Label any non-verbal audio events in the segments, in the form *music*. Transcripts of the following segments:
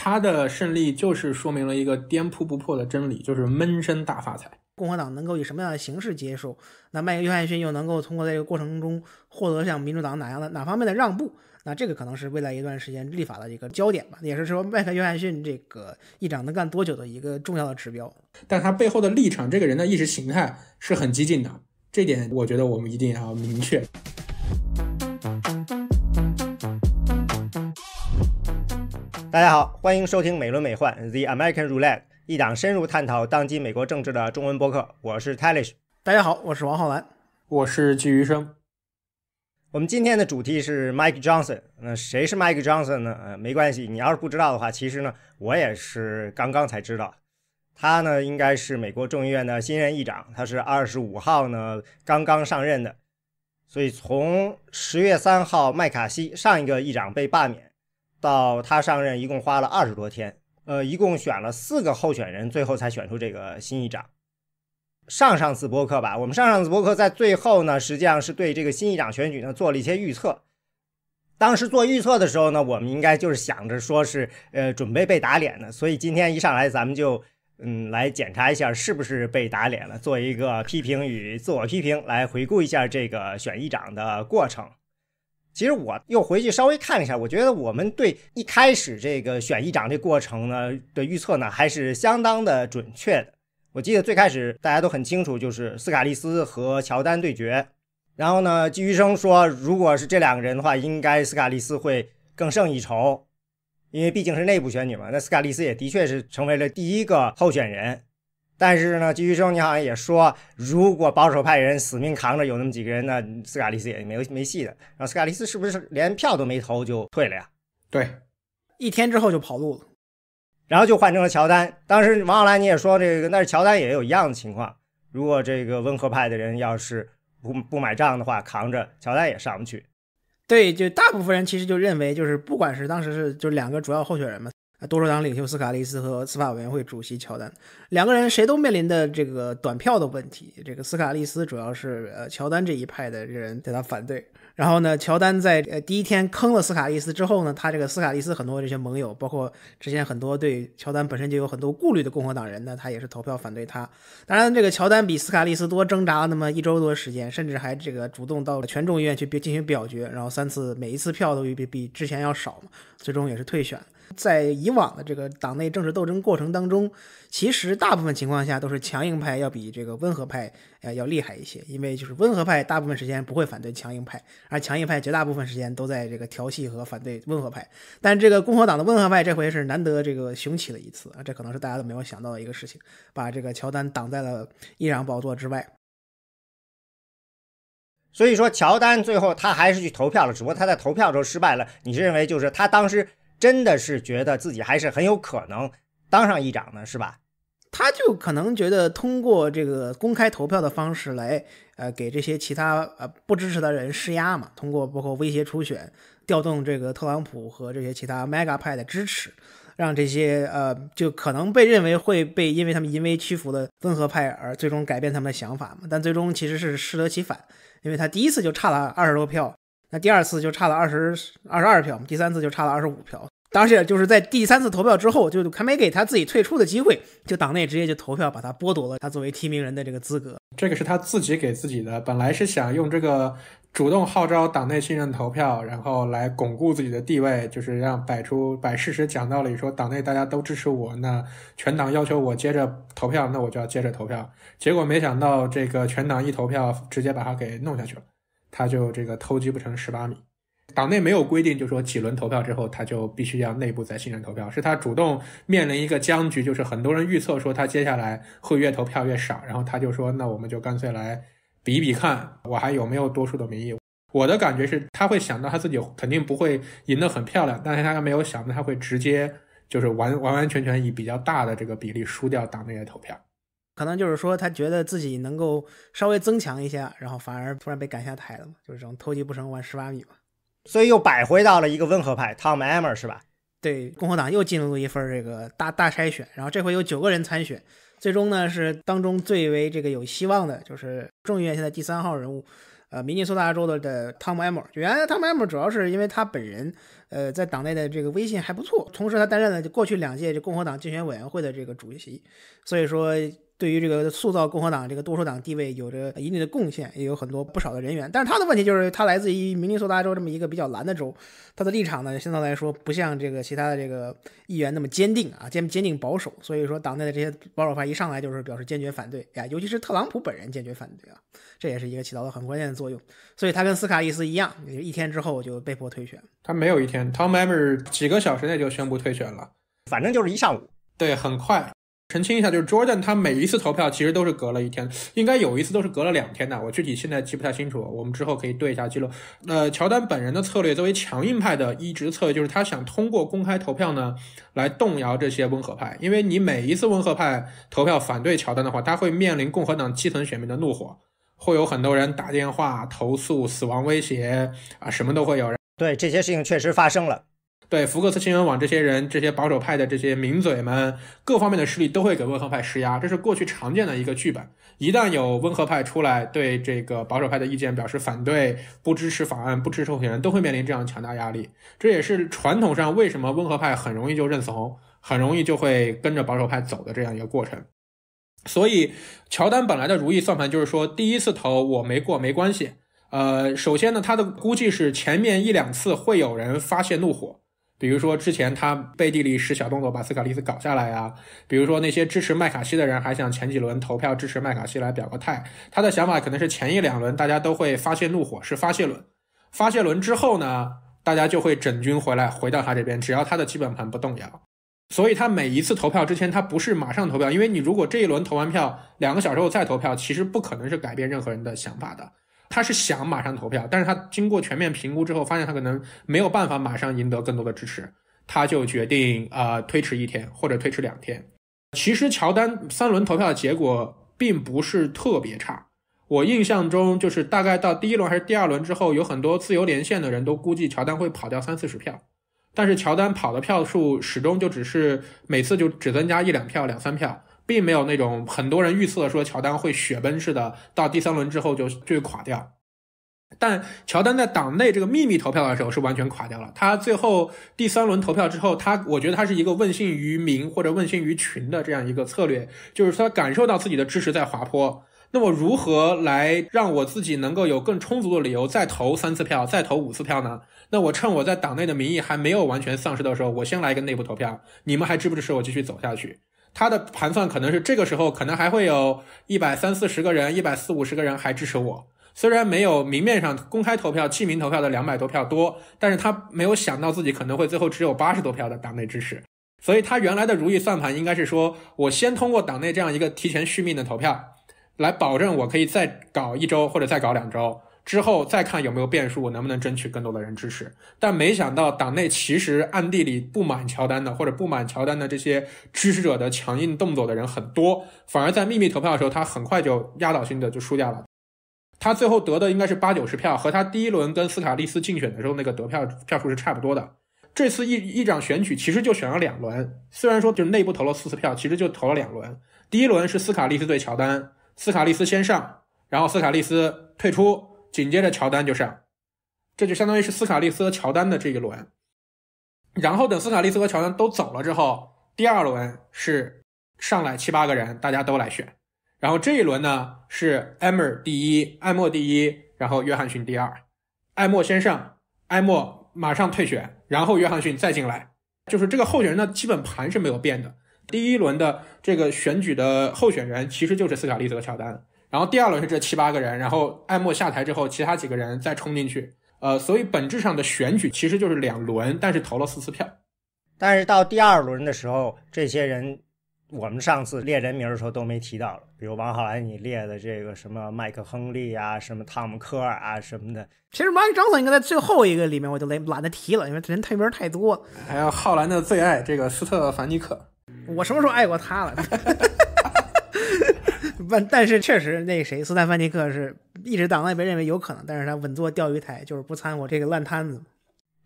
他的胜利就是说明了一个颠扑不破的真理，就是闷声大发财。共和党能够以什么样的形式结束？那麦克约翰逊又能够通过在这个过程中获得像民主党哪样的哪方面的让步？那这个可能是未来一段时间立法的一个焦点吧，也是说麦克约翰逊这个议长能干多久的一个重要的指标。但他背后的立场，这个人的意识形态是很激进的，这点我觉得我们一定要明确。大家好，欢迎收听《美轮美奂 The American Roulette》，一档深入探讨当今美国政治的中文播客。我是 t a l s h 大家好，我是王浩然，我是季余生。我们今天的主题是 Mike Johnson。那谁是 Mike Johnson 呢？呃，没关系，你要是不知道的话，其实呢，我也是刚刚才知道。他呢，应该是美国众议院的新任议长，他是二十五号呢刚刚上任的。所以从十月三号，麦卡锡上一个议长被罢免。到他上任一共花了二十多天，呃，一共选了四个候选人，最后才选出这个新议长。上上次播客吧，我们上上次播客在最后呢，实际上是对这个新议长选举呢做了一些预测。当时做预测的时候呢，我们应该就是想着说是，呃，准备被打脸的，所以今天一上来咱们就，嗯，来检查一下是不是被打脸了，做一个批评与自我批评，来回顾一下这个选议长的过程。其实我又回去稍微看了一下，我觉得我们对一开始这个选议长这过程呢的预测呢还是相当的准确的。我记得最开始大家都很清楚，就是斯卡利斯和乔丹对决，然后呢，季余生说，如果是这两个人的话，应该斯卡利斯会更胜一筹，因为毕竟是内部选举嘛。那斯卡利斯也的确是成为了第一个候选人。但是呢，继续生你好像也说，如果保守派人死命扛着，有那么几个人呢，斯卡利斯也没没戏的。然后斯卡利斯是不是连票都没投就退了呀？对，一天之后就跑路了，然后就换成了乔丹。当时王浩兰你也说这个，但是乔丹也有一样的情况，如果这个温和派的人要是不不买账的话，扛着乔丹也上不去。对，就大部分人其实就认为，就是不管是当时是就两个主要候选人嘛。啊，多数党领袖斯卡利斯和司法委员会主席乔丹两个人，谁都面临的这个短票的问题。这个斯卡利斯主要是呃乔丹这一派的人对他反对。然后呢，乔丹在呃第一天坑了斯卡利斯之后呢，他这个斯卡利斯很多这些盟友，包括之前很多对乔丹本身就有很多顾虑的共和党人呢，他也是投票反对他。当然，这个乔丹比斯卡利斯多挣扎了那么一周多时间，甚至还这个主动到了全众院去进行表决，然后三次每一次票都比比之前要少嘛，最终也是退选。在以往的这个党内政治斗争过程当中，其实大部分情况下都是强硬派要比这个温和派呃要厉害一些，因为就是温和派大部分时间不会反对强硬派，而强硬派绝大部分时间都在这个调戏和反对温和派。但这个共和党的温和派这回是难得这个雄起了一次啊，这可能是大家都没有想到的一个事情，把这个乔丹挡在了议长宝座之外。所以说，乔丹最后他还是去投票了，只不过他在投票的时候失败了。你是认为就是他当时？真的是觉得自己还是很有可能当上议长呢，是吧？他就可能觉得通过这个公开投票的方式来，呃，给这些其他呃不支持的人施压嘛，通过包括威胁初选，调动这个特朗普和这些其他 Mega 派的支持，让这些呃就可能被认为会被因为他们淫威屈服的温和派而最终改变他们的想法嘛。但最终其实是适得其反，因为他第一次就差了二十多票。那第二次就差了二十二十二票，第三次就差了二十五票。当时就是在第三次投票之后，就还没给他自己退出的机会，就党内直接就投票把他剥夺了他作为提名人的这个资格。这个是他自己给自己的，本来是想用这个主动号召党内信任投票，然后来巩固自己的地位，就是让摆出摆事实讲道理，说党内大家都支持我，那全党要求我接着投票，那我就要接着投票。结果没想到这个全党一投票，直接把他给弄下去了。他就这个偷鸡不成蚀把米，党内没有规定，就说几轮投票之后他就必须要内部再信任投票，是他主动面临一个僵局，就是很多人预测说他接下来会越投票越少，然后他就说那我们就干脆来比一比看我还有没有多数的民意。我的感觉是他会想到他自己肯定不会赢得很漂亮，但是他没有想到他会直接就是完完完全全以比较大的这个比例输掉党内的投票。可能就是说，他觉得自己能够稍微增强一下，然后反而突然被赶下台了嘛，就是这种偷鸡不成反蚀把米嘛。所以又摆回到了一个温和派，Tom Emmer 是吧？对，共和党又进入一份这个大大筛选，然后这回有九个人参选，最终呢是当中最为这个有希望的，就是众议院现在第三号人物，呃，民尼苏达州的的 Tom Emmer。原来 Tom Emmer 主要是因为他本人，呃，在党内的这个威信还不错，同时他担任了过去两届这共和党竞选委员会的这个主席，所以说。对于这个塑造共和党这个多数党地位有着一定的贡献，也有很多不少的人员。但是他的问题就是，他来自于明尼苏达州这么一个比较蓝的州，他的立场呢，相对来说不像这个其他的这个议员那么坚定啊，坚坚定保守。所以说，党内的这些保守派一上来就是表示坚决反对呀，尤其是特朗普本人坚决反对啊，这也是一个起到了很关键的作用。所以他跟斯卡利斯一样，一天之后就被迫退选。他没有一天，Tom Emmer 几个小时内就宣布退选了，反正就是一上午。对，很快。澄清一下，就是 Jordan 他每一次投票其实都是隔了一天，应该有一次都是隔了两天的，我具体现在记不太清楚，我们之后可以对一下记录。呃，乔丹本人的策略，作为强硬派的一直策略，就是他想通过公开投票呢来动摇这些温和派，因为你每一次温和派投票反对乔丹的话，他会面临共和党基层选民的怒火，会有很多人打电话投诉、死亡威胁啊，什么都会有。对，这些事情确实发生了。对福克斯新闻网这些人、这些保守派的这些名嘴们，各方面的势力都会给温和派施压，这是过去常见的一个剧本。一旦有温和派出来对这个保守派的意见表示反对、不支持法案、不支持候选人，都会面临这样强大压力。这也是传统上为什么温和派很容易就认怂、很容易就会跟着保守派走的这样一个过程。所以，乔丹本来的如意算盘就是说，第一次投我没过没关系。呃，首先呢，他的估计是前面一两次会有人发泄怒火。比如说，之前他背地里使小动作把斯卡利斯搞下来啊。比如说，那些支持麦卡锡的人还想前几轮投票支持麦卡锡来表个态。他的想法可能是前一两轮大家都会发泄怒火，是发泄轮。发泄轮之后呢，大家就会整军回来，回到他这边，只要他的基本盘不动摇。所以，他每一次投票之前，他不是马上投票，因为你如果这一轮投完票，两个小时后再投票，其实不可能是改变任何人的想法的。他是想马上投票，但是他经过全面评估之后，发现他可能没有办法马上赢得更多的支持，他就决定呃推迟一天或者推迟两天。其实乔丹三轮投票的结果并不是特别差，我印象中就是大概到第一轮还是第二轮之后，有很多自由连线的人都估计乔丹会跑掉三四十票，但是乔丹跑的票数始终就只是每次就只增加一两票两三票。并没有那种很多人预测说乔丹会雪崩似的，到第三轮之后就就垮掉。但乔丹在党内这个秘密投票的时候是完全垮掉了。他最后第三轮投票之后，他我觉得他是一个问信于民或者问信于群的这样一个策略，就是他感受到自己的支持在滑坡。那么如何来让我自己能够有更充足的理由再投三次票，再投五次票呢？那我趁我在党内的民意还没有完全丧失的时候，我先来一个内部投票，你们还支不支持我继续走下去？他的盘算可能是这个时候，可能还会有一百三四十个人、一百四五十个人还支持我。虽然没有明面上公开投票、记名投票的两百多票多，但是他没有想到自己可能会最后只有八十多票的党内支持。所以他原来的如意算盘应该是说，我先通过党内这样一个提前续命的投票，来保证我可以再搞一周或者再搞两周。之后再看有没有变数，能不能争取更多的人支持。但没想到党内其实暗地里不满乔丹的，或者不满乔丹的这些支持者的强硬动作的人很多，反而在秘密投票的时候，他很快就压倒性的就输掉了。他最后得的应该是八九十票，和他第一轮跟斯卡利斯竞选的时候那个得票票数是差不多的。这次一一场选举其实就选了两轮，虽然说就是内部投了四次票，其实就投了两轮。第一轮是斯卡利斯对乔丹，斯卡利斯先上，然后斯卡利斯退出。紧接着，乔丹就上，这就相当于是斯卡利斯和乔丹的这一轮。然后等斯卡利斯和乔丹都走了之后，第二轮是上来七八个人，大家都来选。然后这一轮呢是艾默第一，艾默第一，然后约翰逊第二，艾默先上，艾默马上退选，然后约翰逊再进来。就是这个候选人的基本盘是没有变的。第一轮的这个选举的候选人其实就是斯卡利斯和乔丹。然后第二轮是这七八个人，然后艾默下台之后，其他几个人再冲进去。呃，所以本质上的选举其实就是两轮，但是投了四次票。但是到第二轮的时候，这些人我们上次列人名的时候都没提到了，比如王浩然，你列的这个什么麦克亨利啊，什么汤姆科尔啊什么的。其实马宇张总应该在最后一个里面，我就懒懒得提了，因为人太名太多。还有浩然的最爱这个斯特凡尼克，我什么时候爱过他了？*laughs* 但但是确实，那谁，斯坦范尼克是一直党内被认为有可能，但是他稳坐钓鱼台，就是不掺和这个烂摊子，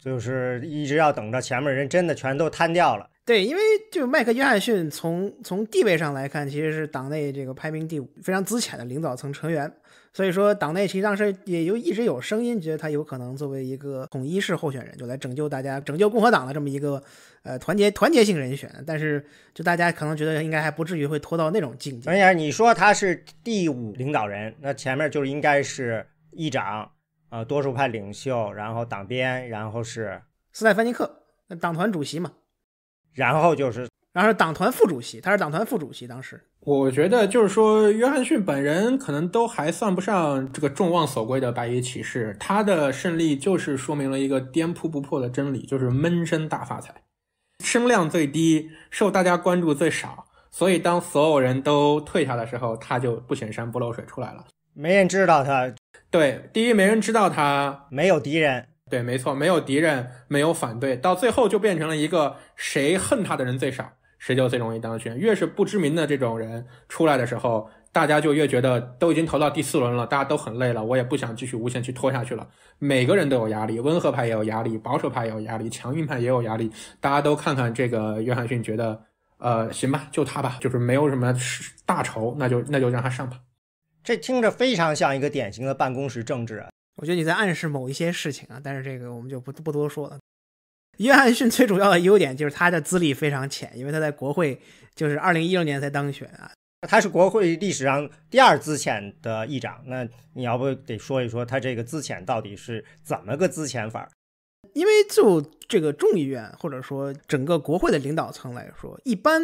就是一直要等着前面人真的全都摊掉了。对，因为就麦克约翰逊，从从地位上来看，其实是党内这个排名第五，非常资浅的领导层成员。所以说，党内实际上是也就一直有声音，觉得他有可能作为一个统一式候选人，就来拯救大家、拯救共和党的这么一个呃团结团结性人选。但是，就大家可能觉得应该还不至于会拖到那种境界。而且你说他是第五领导人，那前面就应该是议长呃，多数派领袖，然后党鞭，然后是斯泰芬尼克党团主席嘛，然后就是，然后是党团副主席，他是党团副主席当时。我觉得就是说，约翰逊本人可能都还算不上这个众望所归的白衣骑士。他的胜利就是说明了一个颠扑不破的真理，就是闷声大发财，声量最低，受大家关注最少。所以当所有人都退下的时候，他就不显山不露水出来了。没人知道他，对，第一没人知道他，没有敌人，对，没错，没有敌人，没有反对，到最后就变成了一个谁恨他的人最少。谁就最容易当选？越是不知名的这种人出来的时候，大家就越觉得都已经投到第四轮了，大家都很累了，我也不想继续无限去拖下去了。每个人都有压力，温和派也有压力，保守派也有压力，强硬派也有压力。大家都看看这个约翰逊，觉得呃行吧，就他吧，就是没有什么大仇，那就那就让他上吧。这听着非常像一个典型的办公室政治啊！我觉得你在暗示某一些事情啊，但是这个我们就不不多说了。约翰逊最主要的优点就是他的资历非常浅，因为他在国会就是二零一六年才当选啊，他是国会历史上第二资浅的议长。那你要不得说一说他这个资浅到底是怎么个资浅法？因为就这个众议院或者说整个国会的领导层来说，一般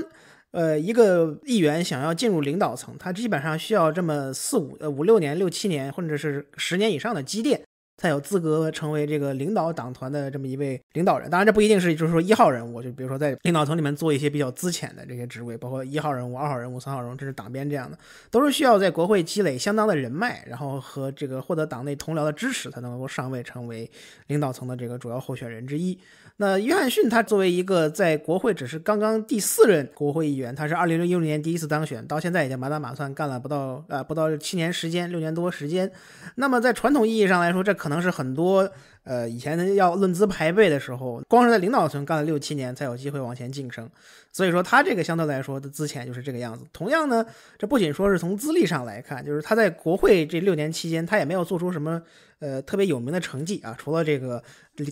呃一个议员想要进入领导层，他基本上需要这么四五呃五六年、六七年，或者是十年以上的积淀。才有资格成为这个领导党团的这么一位领导人，当然这不一定是就是说一号人物，就比如说在领导层里面做一些比较资浅的这些职位，包括一号人物、二号人物、三号人物，这是党鞭这样的，都是需要在国会积累相当的人脉，然后和这个获得党内同僚的支持，才能够上位成为领导层的这个主要候选人之一。那约翰逊他作为一个在国会只是刚刚第四任国会议员，他是二零零六年第一次当选，到现在已经满打满算干了不到啊不到七年时间，六年多时间。那么在传统意义上来说，这可能是很多。呃，以前呢要论资排辈的时候，光是在领导层干了六七年才有机会往前晋升，所以说他这个相对来说的资浅就是这个样子。同样呢，这不仅说是从资历上来看，就是他在国会这六年期间，他也没有做出什么呃特别有名的成绩啊。除了这个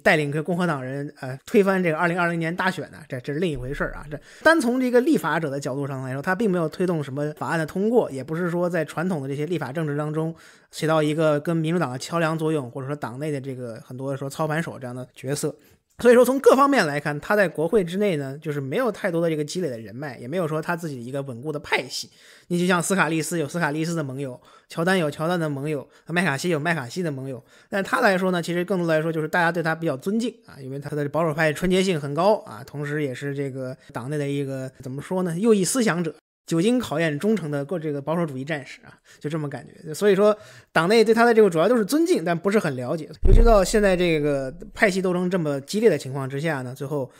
带领一个共和党人呃推翻这个 *laughs* 二零二零年大选呢，这这是另一回事啊。这单从这个立法者的角度上来说，他并没有推动什么法案的通过，也不是说在传统的这些立法政治当中。起到一个跟民主党的桥梁作用，或者说党内的这个很多说操盘手这样的角色，所以说从各方面来看，他在国会之内呢，就是没有太多的这个积累的人脉，也没有说他自己一个稳固的派系。你就像斯卡利斯有斯卡利斯的盟友，乔丹有乔丹的盟友，麦卡锡有麦卡锡的盟友，但他来说呢，其实更多来说就是大家对他比较尊敬啊，因为他的保守派纯洁性很高啊，同时也是这个党内的一个怎么说呢，右翼思想者。久经考验忠诚的过这个保守主义战士啊，就这么感觉。所以说，党内对他的这个主要都是尊敬，但不是很了解。尤其到现在这个派系斗争这么激烈的情况之下呢，最后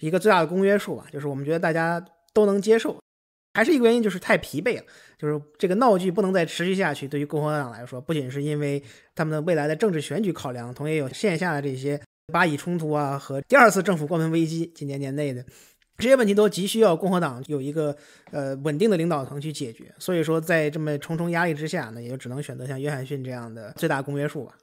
一个最大的公约数啊，就是我们觉得大家都能接受，还是一个原因就是太疲惫了，就是这个闹剧不能再持续下去。对于共和党来说，不仅是因为他们的未来的政治选举考量，同样有线下的这些巴以冲突啊和第二次政府关门危机今年年内的。这些问题都急需要共和党有一个呃稳定的领导层去解决，所以说在这么重重压力之下呢，也就只能选择像约翰逊这样的最大公约数吧。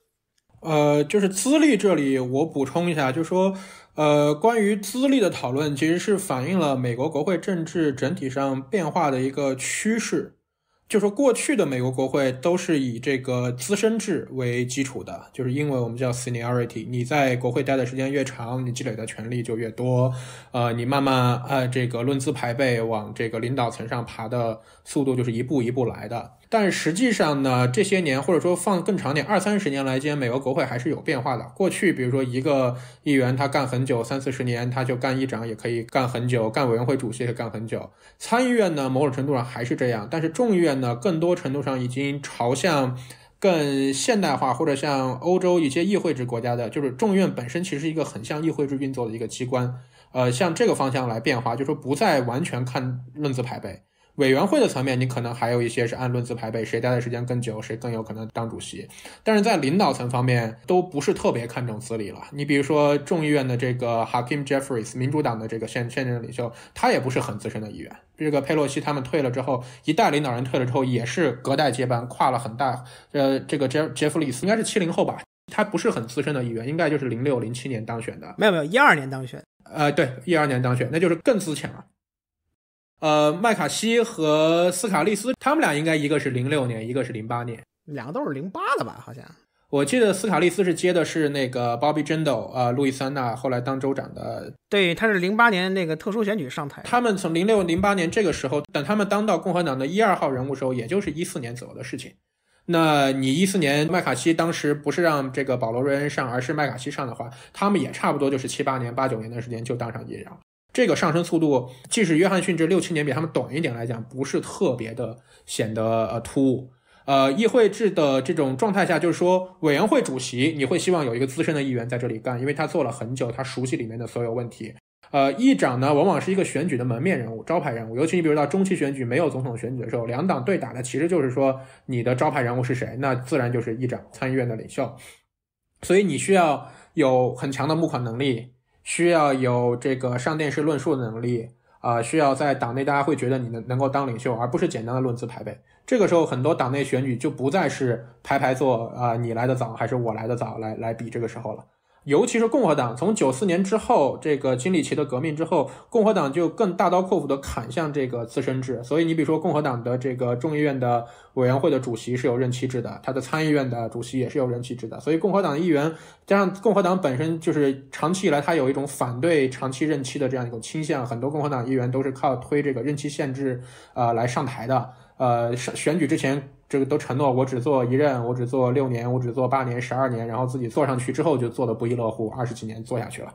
呃，就是资历这里我补充一下，就是说呃关于资历的讨论，其实是反映了美国国会政治整体上变化的一个趋势。就是过去的美国国会都是以这个资深制为基础的，就是英文我们叫 seniority。你在国会待的时间越长，你积累的权力就越多，呃，你慢慢呃这个论资排辈往这个领导层上爬的速度就是一步一步来的。但实际上呢，这些年或者说放更长点二三十年来，间美国国会还是有变化的。过去比如说一个议员他干很久三四十年，他就干议长也可以干很久，干委员会主席也干很久。参议院呢，某种程度上还是这样，但是众议院呢，更多程度上已经朝向更现代化，或者像欧洲一些议会制国家的，就是众议院本身其实一个很像议会制运作的一个机关，呃，向这个方向来变化，就说不再完全看论资排辈。委员会的层面，你可能还有一些是按论资排辈，谁待的时间更久，谁更有可能当主席。但是在领导层方面，都不是特别看重资历了。你比如说众议院的这个 h a k i m Jeffries，民主党的这个现现任领袖，他也不是很资深的议员。这个佩洛西他们退了之后，一代领导人退了之后，也是隔代接班，跨了很大。呃，这个杰杰弗里斯应该是七零后吧，他不是很资深的议员，应该就是零六零七年当选的。没有没有，一二年当选。呃，对，一二年当选，那就是更资浅了。呃，麦卡锡和斯卡利斯，他们俩应该一个是零六年，一个是零八年，两个都是零八的吧？好像我记得斯卡利斯是接的是那个 Bobby j 鲍 n 詹豆，呃，路易斯安娜后来当州长的。对，他是零八年那个特殊选举上台。他们从零六、零八年这个时候，等他们当到共和党的一二号人物时候，也就是一四年左右的事情。那你一四年，麦卡锡当时不是让这个保罗·瑞恩上，而是麦卡锡上的话，他们也差不多就是七八年、八九年的时间就当上长了。这个上升速度，即使约翰逊这六七年比他们短一点来讲，不是特别的显得呃突兀。呃，议会制的这种状态下，就是说委员会主席，你会希望有一个资深的议员在这里干，因为他做了很久，他熟悉里面的所有问题。呃，议长呢，往往是一个选举的门面人物、招牌人物，尤其你比如到中期选举没有总统选举的时候，两党对打的其实就是说你的招牌人物是谁，那自然就是议长、参议院的领袖。所以你需要有很强的募款能力。需要有这个上电视论述的能力啊，需要在党内大家会觉得你能能够当领袖，而不是简单的论资排辈。这个时候，很多党内选举就不再是排排坐啊，你来的早还是我来的早来来比这个时候了。尤其是共和党，从九四年之后，这个金里奇的革命之后，共和党就更大刀阔斧地砍向这个自身制。所以你比如说，共和党的这个众议院的委员会的主席是有任期制的，他的参议院的主席也是有任期制的。所以共和党议员加上共和党本身就是长期以来他有一种反对长期任期的这样一种倾向，很多共和党议员都是靠推这个任期限制啊来上台的。呃，选举之前，这个都承诺，我只做一任，我只做六年，我只做八年、十二年，然后自己坐上去之后就做的不亦乐乎，二十几年做下去了。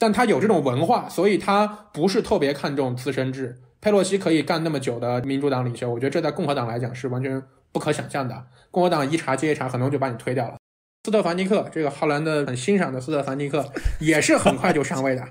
但他有这种文化，所以他不是特别看重资深制。佩洛西可以干那么久的民主党领袖，我觉得这在共和党来讲是完全不可想象的。共和党一茬接一茬，可能就把你推掉了。斯特凡尼克，这个浩兰的很欣赏的斯特凡尼克，也是很快就上位的。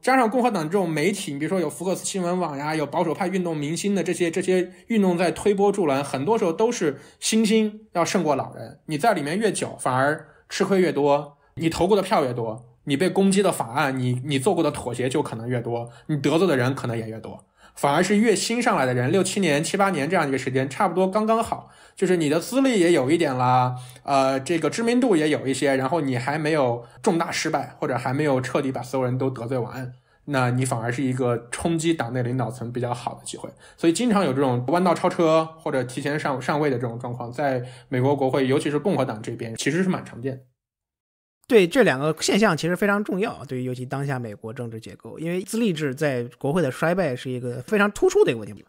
加上共和党这种媒体，你比如说有福克斯新闻网呀，有保守派运动明星的这些这些运动在推波助澜，很多时候都是新星要胜过老人。你在里面越久，反而吃亏越多。你投过的票越多，你被攻击的法案，你你做过的妥协就可能越多，你得罪的人可能也越多。反而是月薪上来的人，六七年、七八年这样一个时间，差不多刚刚好。就是你的资历也有一点啦，呃，这个知名度也有一些，然后你还没有重大失败，或者还没有彻底把所有人都得罪完，那你反而是一个冲击党内领导层比较好的机会。所以经常有这种弯道超车或者提前上上位的这种状况，在美国国会，尤其是共和党这边，其实是蛮常见。对这两个现象其实非常重要，对于尤其当下美国政治结构，因为资历制在国会的衰败是一个非常突出的一个问题，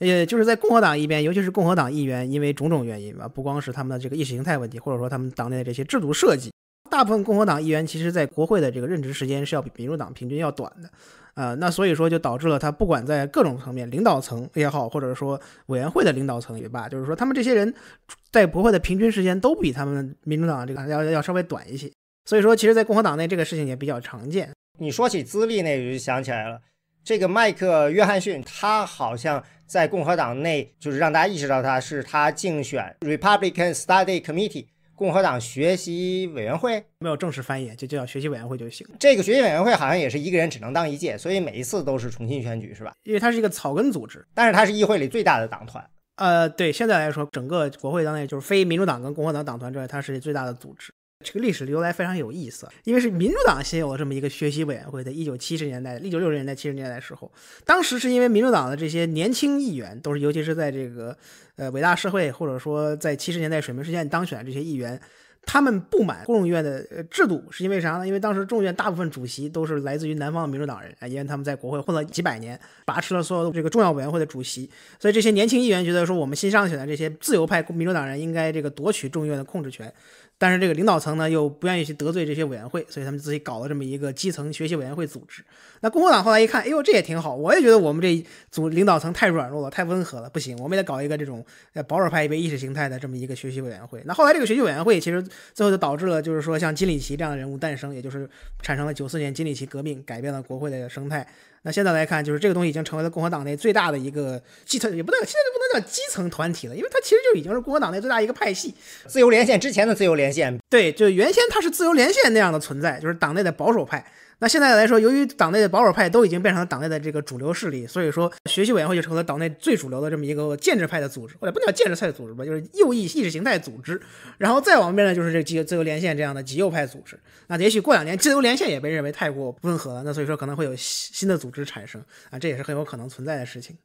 也就是在共和党一边，尤其是共和党议员，因为种种原因吧，不光是他们的这个意识形态问题，或者说他们党内的这些制度设计，大部分共和党议员其实在国会的这个任职时间是要比民主党平均要短的，呃，那所以说就导致了他不管在各种层面，领导层也好，或者说委员会的领导层也罢，就是说他们这些人在国会的平均时间都比他们民主党这个要要稍微短一些。所以说，其实，在共和党内，这个事情也比较常见。你说起资历，那我就想起来了。这个麦克约翰逊，他好像在共和党内，就是让大家意识到他是他竞选 Republican Study Committee 共和党学习委员会，没有正式翻译，就叫学习委员会就行。这个学习委员会好像也是一个人只能当一届，所以每一次都是重新选举，是吧？因为它是一个草根组织，但是它是议会里最大的党团。呃，对，现在来说，整个国会当中，就是非民主党跟共和党党团之外，它是最大的组织。这个历史由来非常有意思，因为是民主党先有了这么一个学习委员会，在一九七十年代、一九六十年代、七十年代的时候，当时是因为民主党的这些年轻议员，都是尤其是在这个呃伟大社会或者说在七十年代水门事件当选的这些议员，他们不满众议院的制度，是因为啥呢？因为当时众议院大部分主席都是来自于南方的民主党人啊，因为他们在国会混了几百年，把持了所有的这个重要委员会的主席，所以这些年轻议员觉得说，我们新上选的这些自由派民主党人应该这个夺取众议院的控制权。但是这个领导层呢，又不愿意去得罪这些委员会，所以他们自己搞了这么一个基层学习委员会组织。那共和党后来一看，哎呦，这也挺好，我也觉得我们这组领导层太软弱了，太温和了，不行，我们也得搞一个这种保守派一边意识形态的这么一个学习委员会。那后来这个学习委员会其实最后就导致了，就是说像金里奇这样的人物诞生，也就是产生了九四年金里奇革命，改变了国会的生态。那现在来看，就是这个东西已经成为了共和党内最大的一个基层，也不能现在就不能叫基层团体了，因为它其实就已经是共和党内最大一个派系——自由连线之前的自由连线。对，就原先它是自由连线那样的存在，就是党内的保守派。那现在来说，由于党内的保守派都已经变成了党内的这个主流势力，所以说学习委员会就成了党内最主流的这么一个建制派的组织，或者不能叫建制派的组织吧，就是右翼意识形态组织。然后再往边呢，就是这个自由自由连线这样的极右派组织。那也许过两年，自由连线也被认为太过温和了，那所以说可能会有新的组织产生啊，这也是很有可能存在的事情。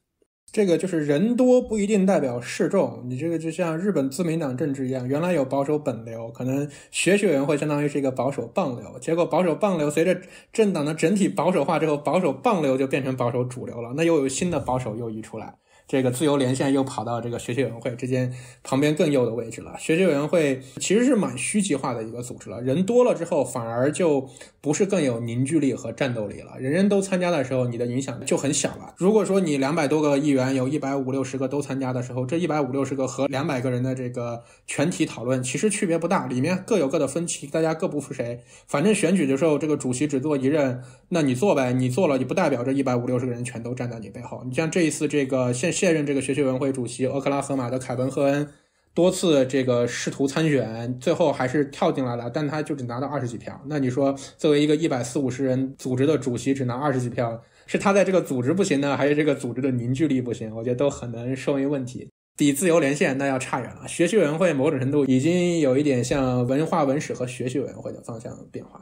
这个就是人多不一定代表势众，你这个就像日本自民党政治一样，原来有保守本流，可能学学员会相当于是一个保守傍流，结果保守傍流随着政党的整体保守化之后，保守傍流就变成保守主流了，那又有新的保守右翼出来。这个自由连线又跑到这个学习委员会之间旁边更右的位置了。学习委员会其实是蛮虚极化的一个组织了，人多了之后反而就不是更有凝聚力和战斗力了。人人都参加的时候，你的影响就很小了。如果说你两百多个议员有一百五六十个都参加的时候，这一百五六十个和两百个人的这个全体讨论其实区别不大，里面各有各的分歧，大家各不服谁。反正选举的时候这个主席只做一任，那你做呗，你做了你不代表这一百五六十个人全都站在你背后。你像这一次这个现。现任这个学区员会主席俄克拉荷马的凯文赫恩多次这个试图参选，最后还是跳进来了，但他就只拿到二十几票。那你说，作为一个一百四五十人组织的主席，只拿二十几票，是他在这个组织不行呢，还是这个组织的凝聚力不行？我觉得都很能说明问题。比自由连线那要差远了。学区员会某种程度已经有一点像文化文史和学区员会的方向变化。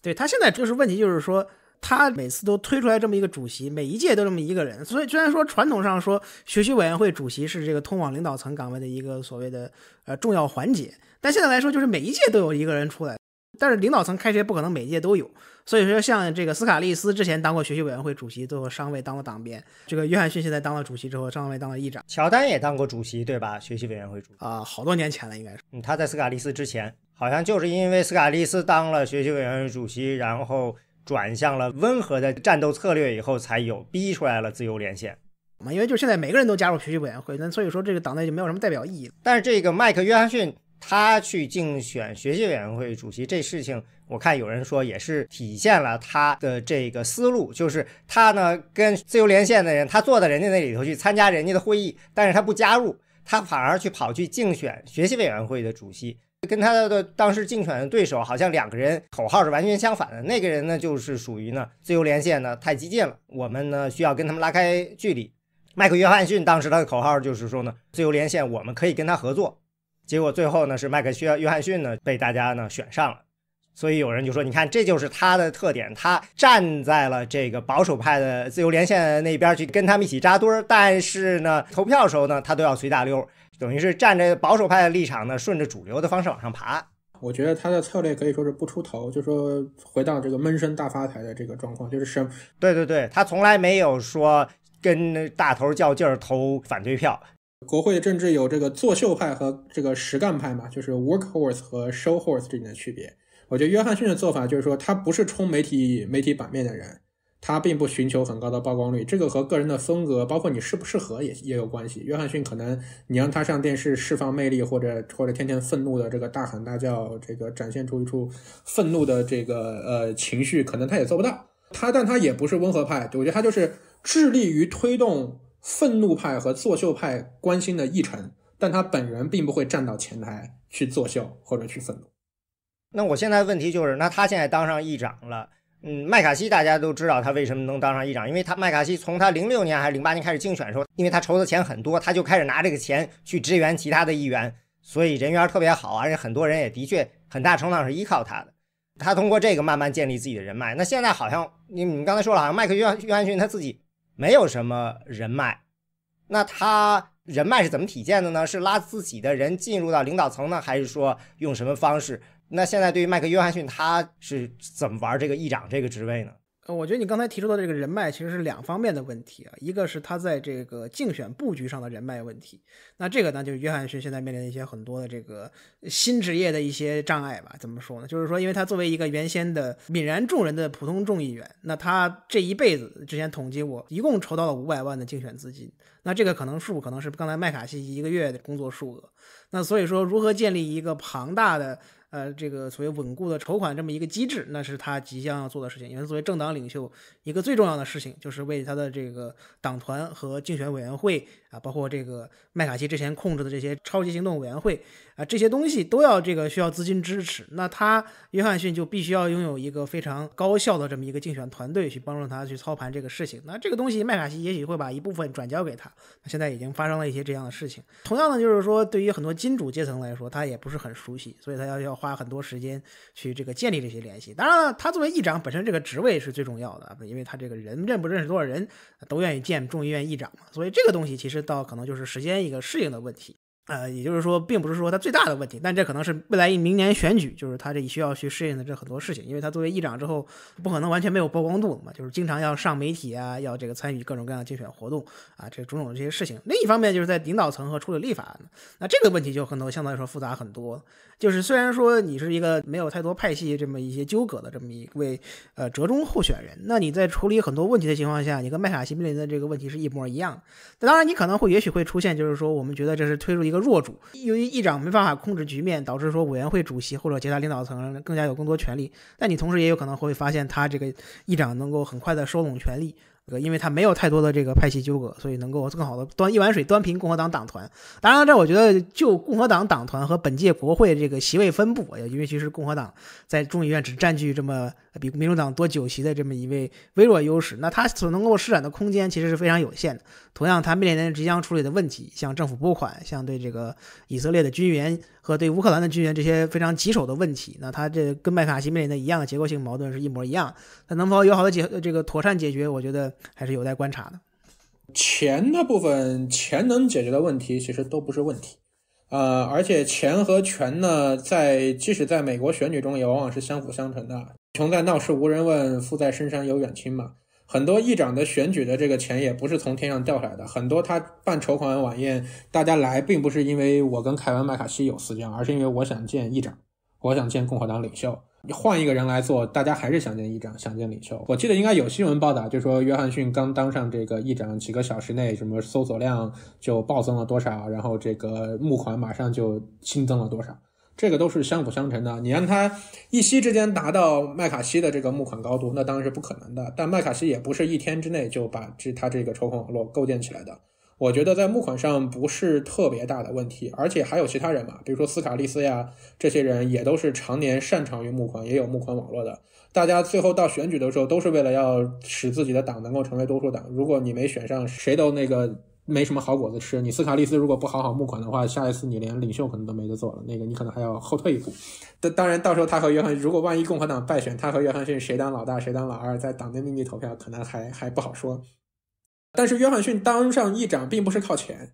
对他现在就是问题，就是说。他每次都推出来这么一个主席，每一届都这么一个人。所以虽然说传统上说学习委员会主席是这个通往领导层岗位的一个所谓的呃重要环节，但现在来说就是每一届都有一个人出来，但是领导层开学不可能每一届都有。所以说像这个斯卡利斯之前当过学习委员会主席，最后上位当了党鞭；这个约翰逊现在当了主席之后，上位当了议长。乔丹也当过主席，对吧？学习委员会主席啊，好多年前了，应该是。嗯，他在斯卡利斯之前，好像就是因为斯卡利斯当了学习委员会主席，然后。转向了温和的战斗策略以后，才有逼出来了自由连线。嘛，因为就现在每个人都加入学习委员会，那所以说这个党内就没有什么代表意义。但是这个麦克约翰逊他去竞选学习委员会主席这事情，我看有人说也是体现了他的这个思路，就是他呢跟自由连线的人，他坐在人家那里头去参加人家的会议，但是他不加入，他反而去跑去竞选学习委员会的主席。跟他的当时竞选的对手好像两个人口号是完全相反的。那个人呢就是属于呢自由连线呢太激进了，我们呢需要跟他们拉开距离。麦克约翰逊当时他的口号就是说呢自由连线，我们可以跟他合作。结果最后呢是麦克需要约翰逊呢被大家呢选上了。所以有人就说，你看这就是他的特点，他站在了这个保守派的自由连线那边去跟他们一起扎堆，但是呢投票的时候呢他都要随大溜。等于是站着保守派的立场呢，顺着主流的方式往上爬。我觉得他的策略可以说是不出头，就说回到这个闷声大发财的这个状况，就是什？对对对，他从来没有说跟大头较劲儿投反对票。国会政治有这个作秀派和这个实干派嘛，就是 workhorse 和 showhorse 之间的区别。我觉得约翰逊的做法就是说，他不是冲媒体媒体版面的人。他并不寻求很高的曝光率，这个和个人的风格，包括你适不适合也也有关系。约翰逊可能你让他上电视释放魅力，或者或者天天愤怒的这个大喊大叫，这个展现出一出愤怒的这个呃情绪，可能他也做不到。他但他也不是温和派，我觉得他就是致力于推动愤怒派和作秀派关心的议程，但他本人并不会站到前台去作秀或者去愤怒。那我现在问题就是，那他现在当上议长了。嗯，麦卡锡大家都知道他为什么能当上议长，因为他麦卡锡从他零六年还是零八年开始竞选的时候，因为他筹的钱很多，他就开始拿这个钱去支援其他的议员，所以人缘特别好，而且很多人也的确很大程度上是依靠他的。他通过这个慢慢建立自己的人脉。那现在好像你你刚才说了，好像麦克约翰约翰逊他自己没有什么人脉，那他人脉是怎么体现的呢？是拉自己的人进入到领导层呢，还是说用什么方式？那现在对于麦克约翰逊，他是怎么玩这个议长这个职位呢？呃，我觉得你刚才提出的这个人脉其实是两方面的问题啊，一个是他在这个竞选布局上的人脉问题，那这个呢，就是约翰逊现在面临一些很多的这个新职业的一些障碍吧？怎么说呢？就是说，因为他作为一个原先的泯然众人的普通众议员，那他这一辈子之前统计，我一共筹到了五百万的竞选资金，那这个可能数可能是刚才麦卡锡一个月的工作数额，那所以说，如何建立一个庞大的？呃，这个所谓稳固的筹款这么一个机制，那是他即将要做的事情。因为作为政党领袖，一个最重要的事情就是为他的这个党团和竞选委员会。包括这个麦卡锡之前控制的这些超级行动委员会啊，这些东西都要这个需要资金支持。那他约翰逊就必须要拥有一个非常高效的这么一个竞选团队去帮助他去操盘这个事情。那这个东西麦卡锡也许会把一部分转交给他。现在已经发生了一些这样的事情。同样呢，就是说对于很多金主阶层来说，他也不是很熟悉，所以他要要花很多时间去这个建立这些联系。当然了，他作为议长本身这个职位是最重要的，因为他这个人认不认识多少人都愿意见众议院议长嘛。所以这个东西其实。到可能就是时间一个适应的问题，呃，也就是说，并不是说他最大的问题，但这可能是未来一明年选举，就是他这需要去适应的这很多事情，因为他作为议长之后，不可能完全没有曝光度嘛，就是经常要上媒体啊，要这个参与各种各样的竞选活动啊，这种种这些事情。另一方面，就是在领导层和处理立法，那这个问题就很多，相对来说复杂很多。就是虽然说你是一个没有太多派系这么一些纠葛的这么一位呃折中候选人，那你在处理很多问题的情况下，你跟麦卡锡面临的这个问题是一模一样。那当然你可能会也许会出现，就是说我们觉得这是推出一个弱主，由于议长没办法控制局面，导致说委员会主席或者其他领导层更加有更多权利。但你同时也有可能会发现，他这个议长能够很快的收拢权力。因为他没有太多的这个派系纠葛，所以能够更好的端一碗水端平共和党党团。当然，这我觉得就共和党党团和本届国会这个席位分布，因为其实共和党在众议院只占据这么。比民主党多九席的这么一位微弱优势，那他所能够施展的空间其实是非常有限的。同样，他面临的即将处理的问题，像政府拨款，像对这个以色列的军援和对乌克兰的军援这些非常棘手的问题，那他这跟麦卡锡面临的一样的结构性矛盾是一模一样。那能否友好的解这个妥善解决，我觉得还是有待观察的。钱的部分，钱能解决的问题其实都不是问题。呃，而且钱和权呢，在即使在美国选举中，也往往是相辅相成的。穷在闹市无人问，富在深山有远亲嘛。很多议长的选举的这个钱也不是从天上掉下来的，很多他办筹款晚宴，大家来并不是因为我跟凯文麦卡锡有私交，而是因为我想见议长，我想见共和党领袖。换一个人来做，大家还是想见议长，想见领袖。我记得应该有新闻报道，就说约翰逊刚当上这个议长，几个小时内，什么搜索量就暴增了多少，然后这个募款马上就新增了多少，这个都是相辅相成的。你让他一夕之间达到麦卡锡的这个募款高度，那当然是不可能的。但麦卡锡也不是一天之内就把这他这个筹款网络构建起来的。我觉得在募款上不是特别大的问题，而且还有其他人嘛，比如说斯卡利斯呀，这些人也都是常年擅长于募款，也有募款网络的。大家最后到选举的时候，都是为了要使自己的党能够成为多数党。如果你没选上，谁都那个没什么好果子吃。你斯卡利斯如果不好好募款的话，下一次你连领袖可能都没得做了，那个你可能还要后退一步。但当然，到时候他和约翰，如果万一共和党败选，他和约翰逊谁当老大谁当老二，在党内秘密投票，可能还还不好说。但是约翰逊当上议长并不是靠钱。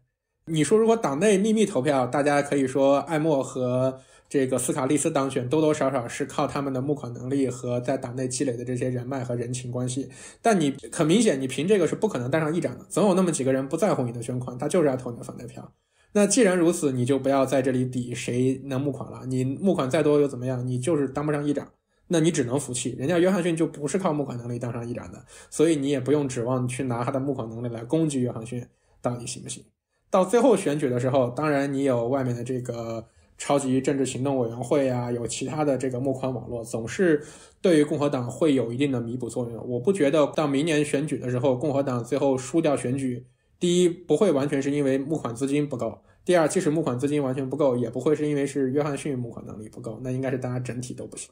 你说，如果党内秘密投票，大家可以说艾默和这个斯卡利斯当选，多多少少是靠他们的募款能力和在党内积累的这些人脉和人情关系。但你很明显，你凭这个是不可能当上议长的。总有那么几个人不在乎你的捐款，他就是要投你的反对票。那既然如此，你就不要在这里比谁能募款了。你募款再多又怎么样？你就是当不上议长。那你只能服气，人家约翰逊就不是靠募款能力当上议长的，所以你也不用指望去拿他的募款能力来攻击约翰逊，到底行不行？到最后选举的时候，当然你有外面的这个超级政治行动委员会啊，有其他的这个募款网络，总是对于共和党会有一定的弥补作用。我不觉得到明年选举的时候，共和党最后输掉选举，第一不会完全是因为募款资金不够，第二即使募款资金完全不够，也不会是因为是约翰逊募款能力不够，那应该是大家整体都不行。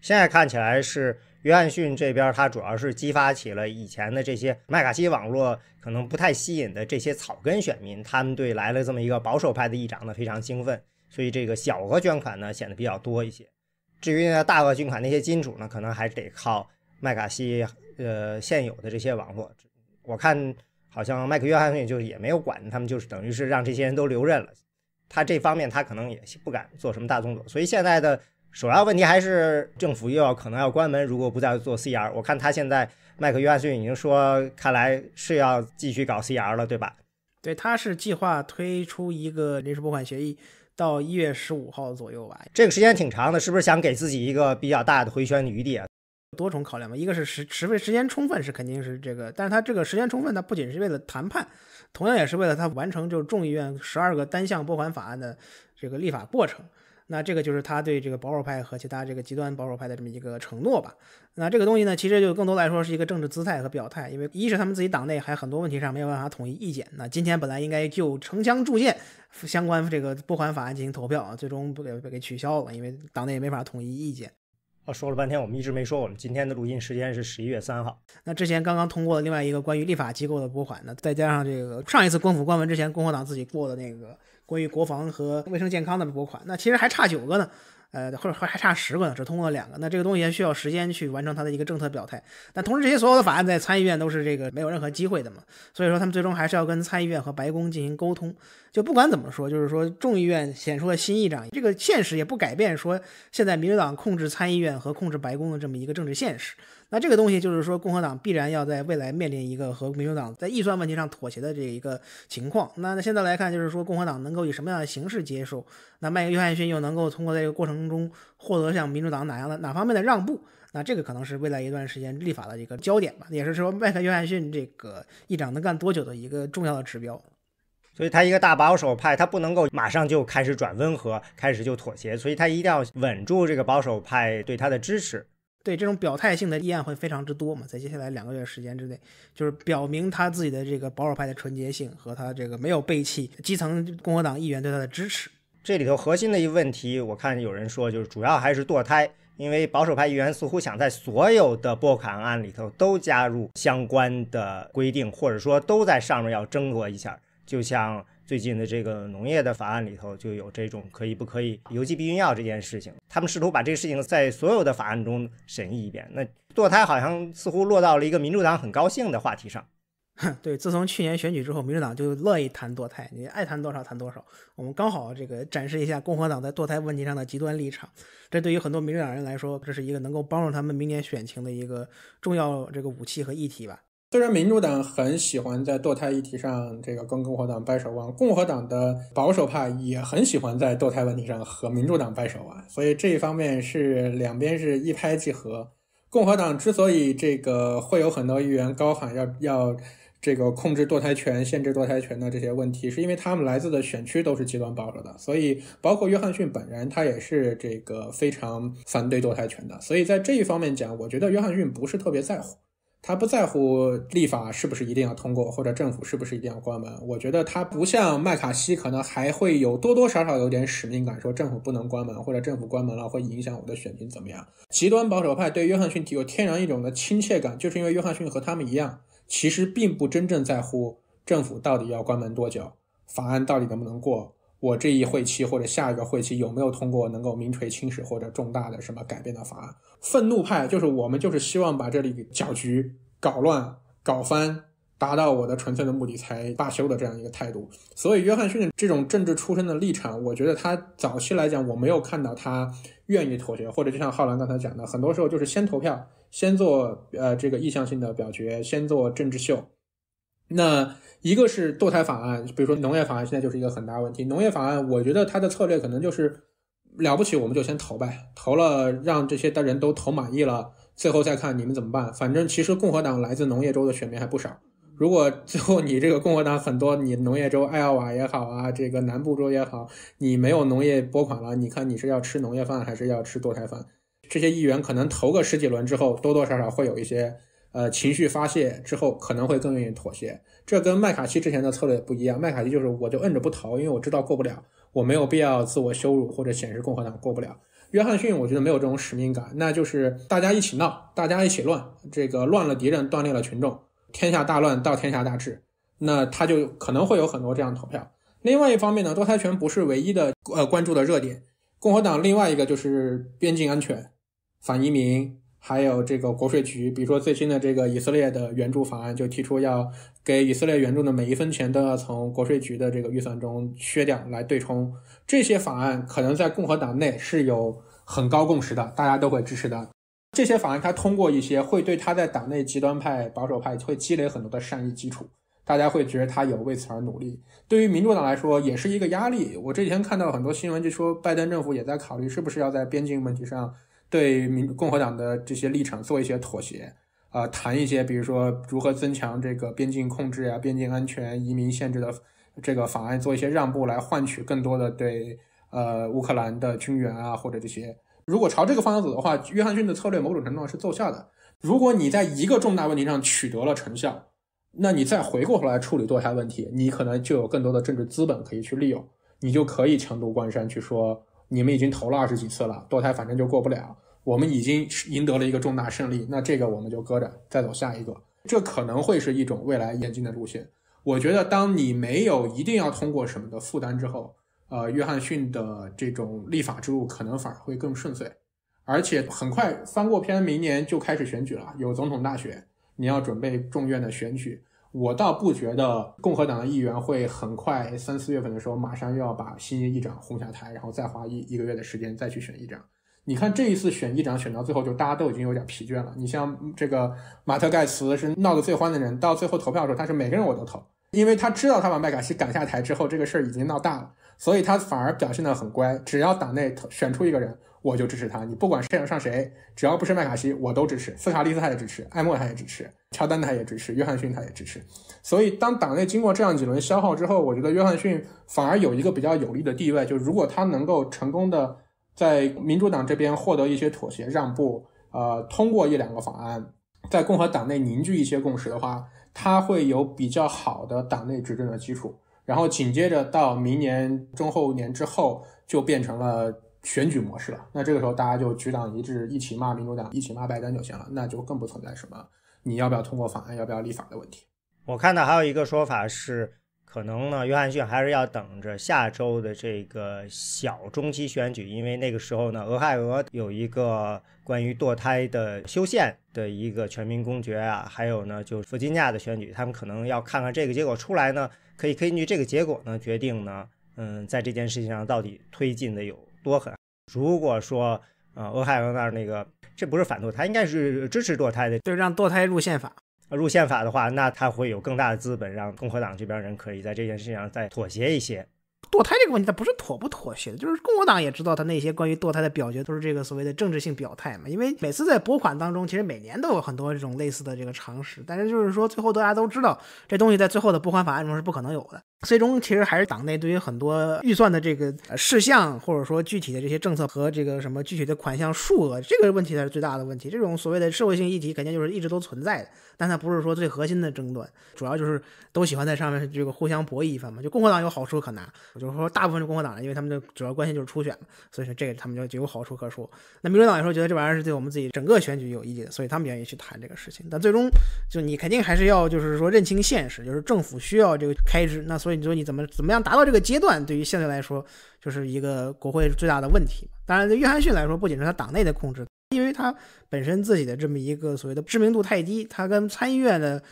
现在看起来是约翰逊这边，他主要是激发起了以前的这些麦卡锡网络可能不太吸引的这些草根选民，他们对来了这么一个保守派的议长呢非常兴奋，所以这个小额捐款呢显得比较多一些。至于呢大额捐款那些金主呢，可能还得靠麦卡锡呃现有的这些网络。我看好像麦克约翰逊就也没有管他们，就是等于是让这些人都留任了。他这方面他可能也不敢做什么大动作，所以现在的。首要问题还是政府又要可能要关门。如果不再做 CR，我看他现在麦克约翰逊已经说，看来是要继续搞 CR 了，对吧？对，他是计划推出一个临时拨款协议，到一月十五号左右吧。这个时间挺长的，是不是想给自己一个比较大的回旋余地啊？多重考量吧，一个是时时位时间充分是肯定是这个，但是他这个时间充分，他不仅是为了谈判，同样也是为了他完成就是众议院十二个单项拨款法案的这个立法过程。那这个就是他对这个保守派和其他这个极端保守派的这么一个承诺吧。那这个东西呢，其实就更多来说是一个政治姿态和表态，因为一是他们自己党内还很多问题上没有办法统一意见。那今天本来应该就城乡铸建相关这个拨款法案进行投票啊，最终不给给取消了，因为党内没法统一意见。啊，说了半天，我们一直没说我们今天的录音时间是十一月三号。那之前刚刚通过另外一个关于立法机构的拨款，那再加上这个上一次官府关门之前共和党自己过的那个。关于国防和卫生健康的拨款，那其实还差九个呢，呃，或者还还差十个呢，只通过了两个。那这个东西还需要时间去完成它的一个政策表态。但同时，这些所有的法案在参议院都是这个没有任何机会的嘛，所以说他们最终还是要跟参议院和白宫进行沟通。就不管怎么说，就是说众议院显出了新议长，这个现实也不改变，说现在民主党控制参议院和控制白宫的这么一个政治现实。那这个东西就是说，共和党必然要在未来面临一个和民主党在预算问题上妥协的这一个情况。那那现在来看，就是说共和党能够以什么样的形式接受，那麦克约翰逊又能够通过这个过程中获得像民主党哪样的哪方面的让步？那这个可能是未来一段时间立法的一个焦点吧，也是说麦克约翰逊这个议长能干多久的一个重要的指标。所以他一个大保守派，他不能够马上就开始转温和，开始就妥协，所以他一定要稳住这个保守派对他的支持。对这种表态性的议案会非常之多嘛，在接下来两个月时间之内，就是表明他自己的这个保守派的纯洁性和他这个没有背弃基层共和党议员对他的支持。这里头核心的一个问题，我看有人说就是主要还是堕胎，因为保守派议员似乎想在所有的拨款案里头都加入相关的规定，或者说都在上面要争夺一下，就像。最近的这个农业的法案里头就有这种可以不可以邮寄避孕药这件事情，他们试图把这个事情在所有的法案中审议一遍。那堕胎好像似乎落到了一个民主党很高兴的话题上。*laughs* 对，自从去年选举之后，民主党就乐意谈堕胎，你爱谈多少谈多少。我们刚好这个展示一下共和党在堕胎问题上的极端立场。这对于很多民主党人来说，这是一个能够帮助他们明年选情的一个重要这个武器和议题吧。虽然民主党很喜欢在堕胎议题上这个跟共和党掰手腕，共和党的保守派也很喜欢在堕胎问题上和民主党掰手腕，所以这一方面是两边是一拍即合。共和党之所以这个会有很多议员高喊要要这个控制堕胎权、限制堕胎权的这些问题，是因为他们来自的选区都是极端保守的，所以包括约翰逊本人他也是这个非常反对堕胎权的。所以在这一方面讲，我觉得约翰逊不是特别在乎。他不在乎立法是不是一定要通过，或者政府是不是一定要关门。我觉得他不像麦卡锡，可能还会有多多少少有点使命感，说政府不能关门，或者政府关门了会影响我的选民怎么样。极端保守派对约翰逊有天然一种的亲切感，就是因为约翰逊和他们一样，其实并不真正在乎政府到底要关门多久，法案到底能不能过，我这一会期或者下一个会期有没有通过能够名垂青史或者重大的什么改变的法案。愤怒派就是我们，就是希望把这里搅局、搞乱、搞翻，达到我的纯粹的目的才罢休的这样一个态度。所以，约翰逊这种政治出身的立场，我觉得他早期来讲，我没有看到他愿意妥协，或者就像浩然刚才讲的，很多时候就是先投票，先做呃这个意向性的表决，先做政治秀。那一个是堕胎法案，比如说农业法案，现在就是一个很大问题。农业法案，我觉得他的策略可能就是。了不起，我们就先投呗，投了让这些的人都投满意了，最后再看你们怎么办。反正其实共和党来自农业州的选民还不少。如果最后你这个共和党很多，你农业州爱奥瓦也好啊，这个南部州也好，你没有农业拨款了，你看你是要吃农业饭还是要吃堕胎饭？这些议员可能投个十几轮之后，多多少少会有一些呃情绪发泄之后，可能会更愿意妥协。这跟麦卡锡之前的策略不一样，麦卡锡就是我就摁着不投，因为我知道过不了。我没有必要自我羞辱或者显示共和党过不了。约翰逊，我觉得没有这种使命感，那就是大家一起闹，大家一起乱，这个乱了敌人，断裂了群众，天下大乱到天下大治，那他就可能会有很多这样投票。另外一方面呢，多胎权不是唯一的呃关注的热点，共和党另外一个就是边境安全、反移民。还有这个国税局，比如说最新的这个以色列的援助法案，就提出要给以色列援助的每一分钱都要从国税局的这个预算中削掉来对冲。这些法案可能在共和党内是有很高共识的，大家都会支持的。这些法案它通过一些会对他在党内极端派保守派会积累很多的善意基础，大家会觉得他有为此而努力。对于民主党来说也是一个压力。我这几天看到很多新闻，就说拜登政府也在考虑是不是要在边境问题上。对民共和党的这些立场做一些妥协，啊，谈一些，比如说如何增强这个边境控制啊、边境安全、移民限制的这个法案，做一些让步来换取更多的对呃乌克兰的军援啊，或者这些。如果朝这个方向走的话，约翰逊的策略某种程度上是奏效的。如果你在一个重大问题上取得了成效，那你再回过头来处理多下问题，你可能就有更多的政治资本可以去利用，你就可以强渡关山去说。你们已经投了二十几次了，堕胎反正就过不了。我们已经赢得了一个重大胜利，那这个我们就搁着，再走下一个。这可能会是一种未来演进的路线。我觉得，当你没有一定要通过什么的负担之后，呃，约翰逊的这种立法之路可能反而会更顺遂，而且很快翻过篇，明年就开始选举了，有总统大选，你要准备众院的选举。我倒不觉得共和党的议员会很快三四月份的时候，马上又要把新议长轰下台，然后再花一一个月的时间再去选议长。你看这一次选议长选到最后，就大家都已经有点疲倦了。你像这个马特·盖茨是闹得最欢的人，到最后投票的时候，他是每个人我都投，因为他知道他把麦卡锡赶下台之后，这个事儿已经闹大了，所以他反而表现得很乖，只要党内选出一个人。我就支持他，你不管上上谁，只要不是麦卡锡，我都支持。斯卡利斯他也支持，艾默他也支持，乔丹他也支持，约翰逊他也支持。所以，当党内经过这样几轮消耗之后，我觉得约翰逊反而有一个比较有利的地位。就如果他能够成功的在民主党这边获得一些妥协让步，呃，通过一两个法案，在共和党内凝聚一些共识的话，他会有比较好的党内执政的基础。然后紧接着到明年中后年之后，就变成了。选举模式了，那这个时候大家就举党一致，一起骂民主党，一起骂拜登就行了，那就更不存在什么你要不要通过法案，要不要立法的问题。我看到还有一个说法是，可能呢，约翰逊还是要等着下周的这个小中期选举，因为那个时候呢，俄亥俄有一个关于堕胎的修宪的一个全民公决啊，还有呢，就是弗吉亚的选举，他们可能要看看这个结果出来呢，可以根据这个结果呢，决定呢，嗯，在这件事情上到底推进的有多狠。如果说，呃，俄亥俄那儿那个，这不是反对堕胎，应该是支持堕胎的，就是让堕胎入宪法，入宪法的话，那他会有更大的资本，让共和党这边人可以在这件事情上再妥协一些。堕胎这个问题，它不是妥不妥协的，就是共和党也知道，他那些关于堕胎的表决都是这个所谓的政治性表态嘛。因为每次在拨款当中，其实每年都有很多这种类似的这个常识，但是就是说最后大家都知道，这东西在最后的拨款法案中是不可能有的。最终其实还是党内对于很多预算的这个事项，或者说具体的这些政策和这个什么具体的款项数额这个问题才是最大的问题。这种所谓的社会性议题肯定就是一直都存在的，但它不是说最核心的争端，主要就是都喜欢在上面这个互相博弈一番嘛。就共和党有好处可拿。我就说，大部分是共和党人，因为他们的主要关心就是初选，所以说这个他们就就有好处可说。那民主党也说觉得这玩意儿是对我们自己整个选举有意义的，所以他们愿意去谈这个事情。但最终，就你肯定还是要就是说认清现实，就是政府需要这个开支。那所以你说你怎么怎么样达到这个阶段，对于现在来说，就是一个国会最大的问题。当然，对约翰逊来说，不仅是他党内的控制，因为他本身自己的这么一个所谓的知名度太低，他跟参议院的。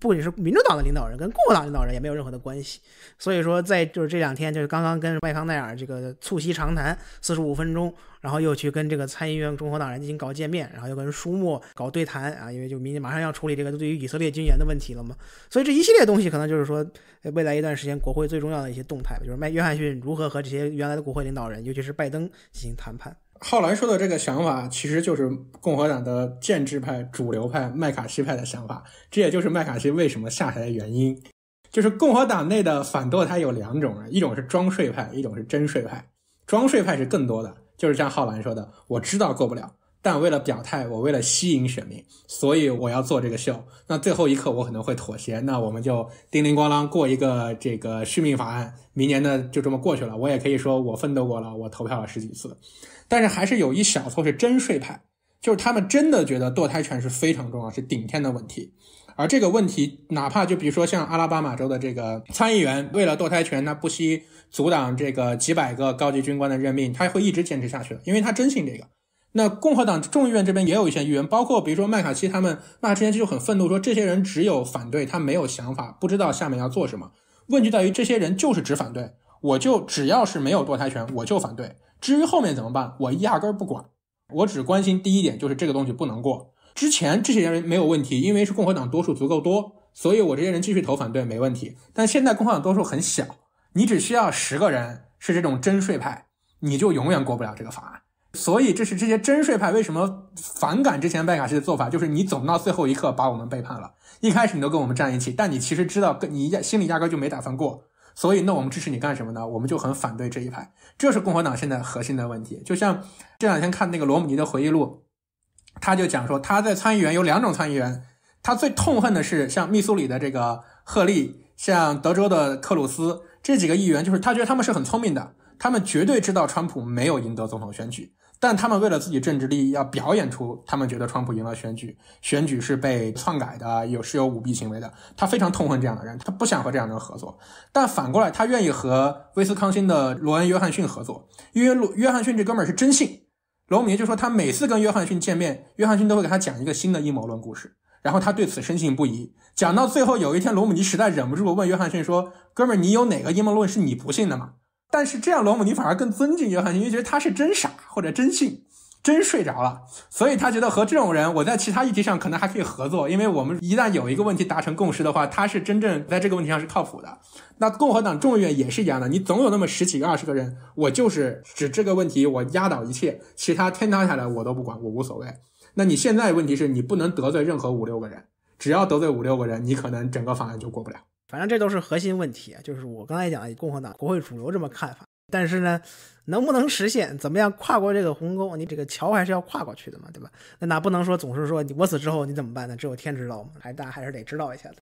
不仅是民主党的领导人，跟共和党领导人也没有任何的关系。所以说，在就是这两天，就是刚刚跟麦康奈尔这个促膝长谈四十五分钟，然后又去跟这个参议院共和党人进行搞见面，然后又跟舒默搞对谈啊，因为就明马上要处理这个对于以色列军援的问题了嘛。所以这一系列东西，可能就是说，未来一段时间国会最重要的一些动态，就是麦约翰逊如何和这些原来的国会领导人，尤其是拜登进行谈判。浩然说的这个想法，其实就是共和党的建制派主流派麦卡锡派的想法。这也就是麦卡锡为什么下台的原因。就是共和党内的反堕胎有两种人，一种是装睡派，一种是真睡派。装睡派是更多的，就是像浩兰说的，我知道过不了，但为了表态，我为了吸引选民，所以我要做这个秀。那最后一刻我可能会妥协，那我们就叮铃咣啷过一个这个续命法案。明年呢就这么过去了。我也可以说我奋斗过了，我投票了十几次。但是还是有一小撮是真税派，就是他们真的觉得堕胎权是非常重要，是顶天的问题。而这个问题，哪怕就比如说像阿拉巴马州的这个参议员，为了堕胎权，他不惜阻挡这个几百个高级军官的任命，他会一直坚持下去，因为他真信这个。那共和党众议院这边也有一些议员，包括比如说麦卡锡他们，麦卡锡就很愤怒说，这些人只有反对，他没有想法，不知道下面要做什么。问题在于，这些人就是只反对，我就只要是没有堕胎权，我就反对。至于后面怎么办，我压根儿不管，我只关心第一点，就是这个东西不能过。之前这些人没有问题，因为是共和党多数足够多，所以我这些人继续投反对没问题。但现在共和党多数很小，你只需要十个人是这种征税派，你就永远过不了这个法案。所以这是这些征税派为什么反感之前拜卡锡的做法，就是你总到最后一刻把我们背叛了。一开始你都跟我们站一起，但你其实知道，跟你心里压根就没打算过。所以，那我们支持你干什么呢？我们就很反对这一派，这是共和党现在核心的问题。就像这两天看那个罗姆尼的回忆录，他就讲说他在参议员有两种参议员，他最痛恨的是像密苏里的这个赫利，像德州的克鲁斯这几个议员，就是他觉得他们是很聪明的，他们绝对知道川普没有赢得总统选举。但他们为了自己政治利益，要表演出他们觉得川普赢了选举，选举是被篡改的，有是有舞弊行为的。他非常痛恨这样的人，他不想和这样的人合作。但反过来，他愿意和威斯康星的罗恩·约翰逊合作，因为罗约翰逊这哥们儿是真信。罗姆尼就说他每次跟约翰逊见面，约翰逊都会给他讲一个新的阴谋论故事，然后他对此深信不疑。讲到最后，有一天罗姆尼实在忍不住问约翰逊说：“哥们儿，你有哪个阴谋论是你不信的吗？”但是这样罗姆尼反而更尊敬约翰逊，因为觉得他是真傻或者真信，真睡着了，所以他觉得和这种人，我在其他议题上可能还可以合作，因为我们一旦有一个问题达成共识的话，他是真正在这个问题上是靠谱的。那共和党众议院也是一样的，你总有那么十几个、二十个人，我就是指这个问题，我压倒一切，其他天塌下来我都不管，我无所谓。那你现在问题是你不能得罪任何五六个人，只要得罪五六个人，你可能整个法案就过不了。反正这都是核心问题，就是我刚才讲的，共和党国会主流这么看法。但是呢，能不能实现？怎么样跨过这个鸿沟？你这个桥还是要跨过去的嘛，对吧？那哪不能说总是说你我死之后你怎么办呢？只有天知道嘛，还大家还是得知道一下的。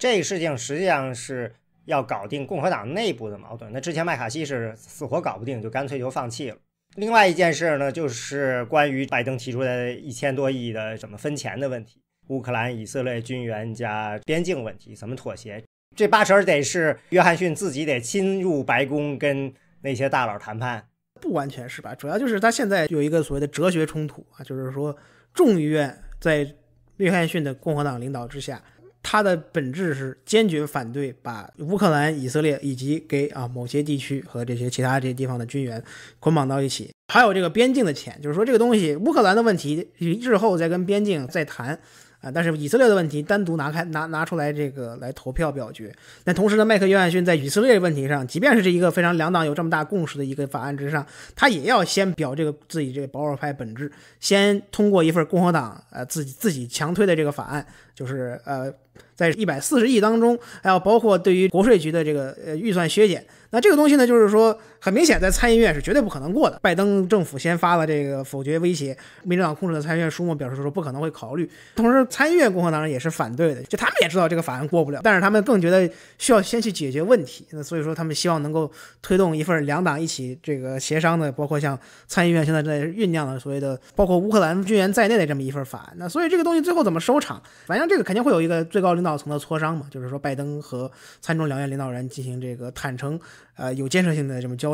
这个事情实际上是要搞定共和党内部的矛盾。那之前麦卡锡是死活搞不定，就干脆就放弃了。另外一件事呢，就是关于拜登提出来一千多亿的怎么分钱的问题，乌克兰、以色列军援加边境问题怎么妥协？这八成得是约翰逊自己得亲入白宫跟那些大佬谈判，不完全是吧？主要就是他现在有一个所谓的哲学冲突啊，就是说众议院在约翰逊的共和党领导之下，他的本质是坚决反对把乌克兰、以色列以及给啊某些地区和这些其他这些地方的军援捆绑到一起，还有这个边境的钱，就是说这个东西乌克兰的问题日后再跟边境再谈。啊，但是以色列的问题单独拿开拿拿出来，这个来投票表决。那同时呢，麦克约翰逊在以色列问题上，即便是这一个非常两党有这么大共识的一个法案之上，他也要先表这个自己这个保守派本质，先通过一份共和党呃自己自己强推的这个法案，就是呃在一百四十亿当中，还有包括对于国税局的这个呃预算削减。那这个东西呢，就是说。很明显，在参议院是绝对不可能过的。拜登政府先发了这个否决威胁，民主党控制的参议院舒默表示说不可能会考虑。同时，参议院共和党人也是反对的，就他们也知道这个法案过不了，但是他们更觉得需要先去解决问题。那所以说，他们希望能够推动一份两党一起这个协商的，包括像参议院现在在酝酿的所谓的包括乌克兰军援在内的这么一份法案。那所以这个东西最后怎么收场？反正这个肯定会有一个最高领导层的磋商嘛，就是说拜登和参众两院领导人进行这个坦诚、呃有建设性的这么交。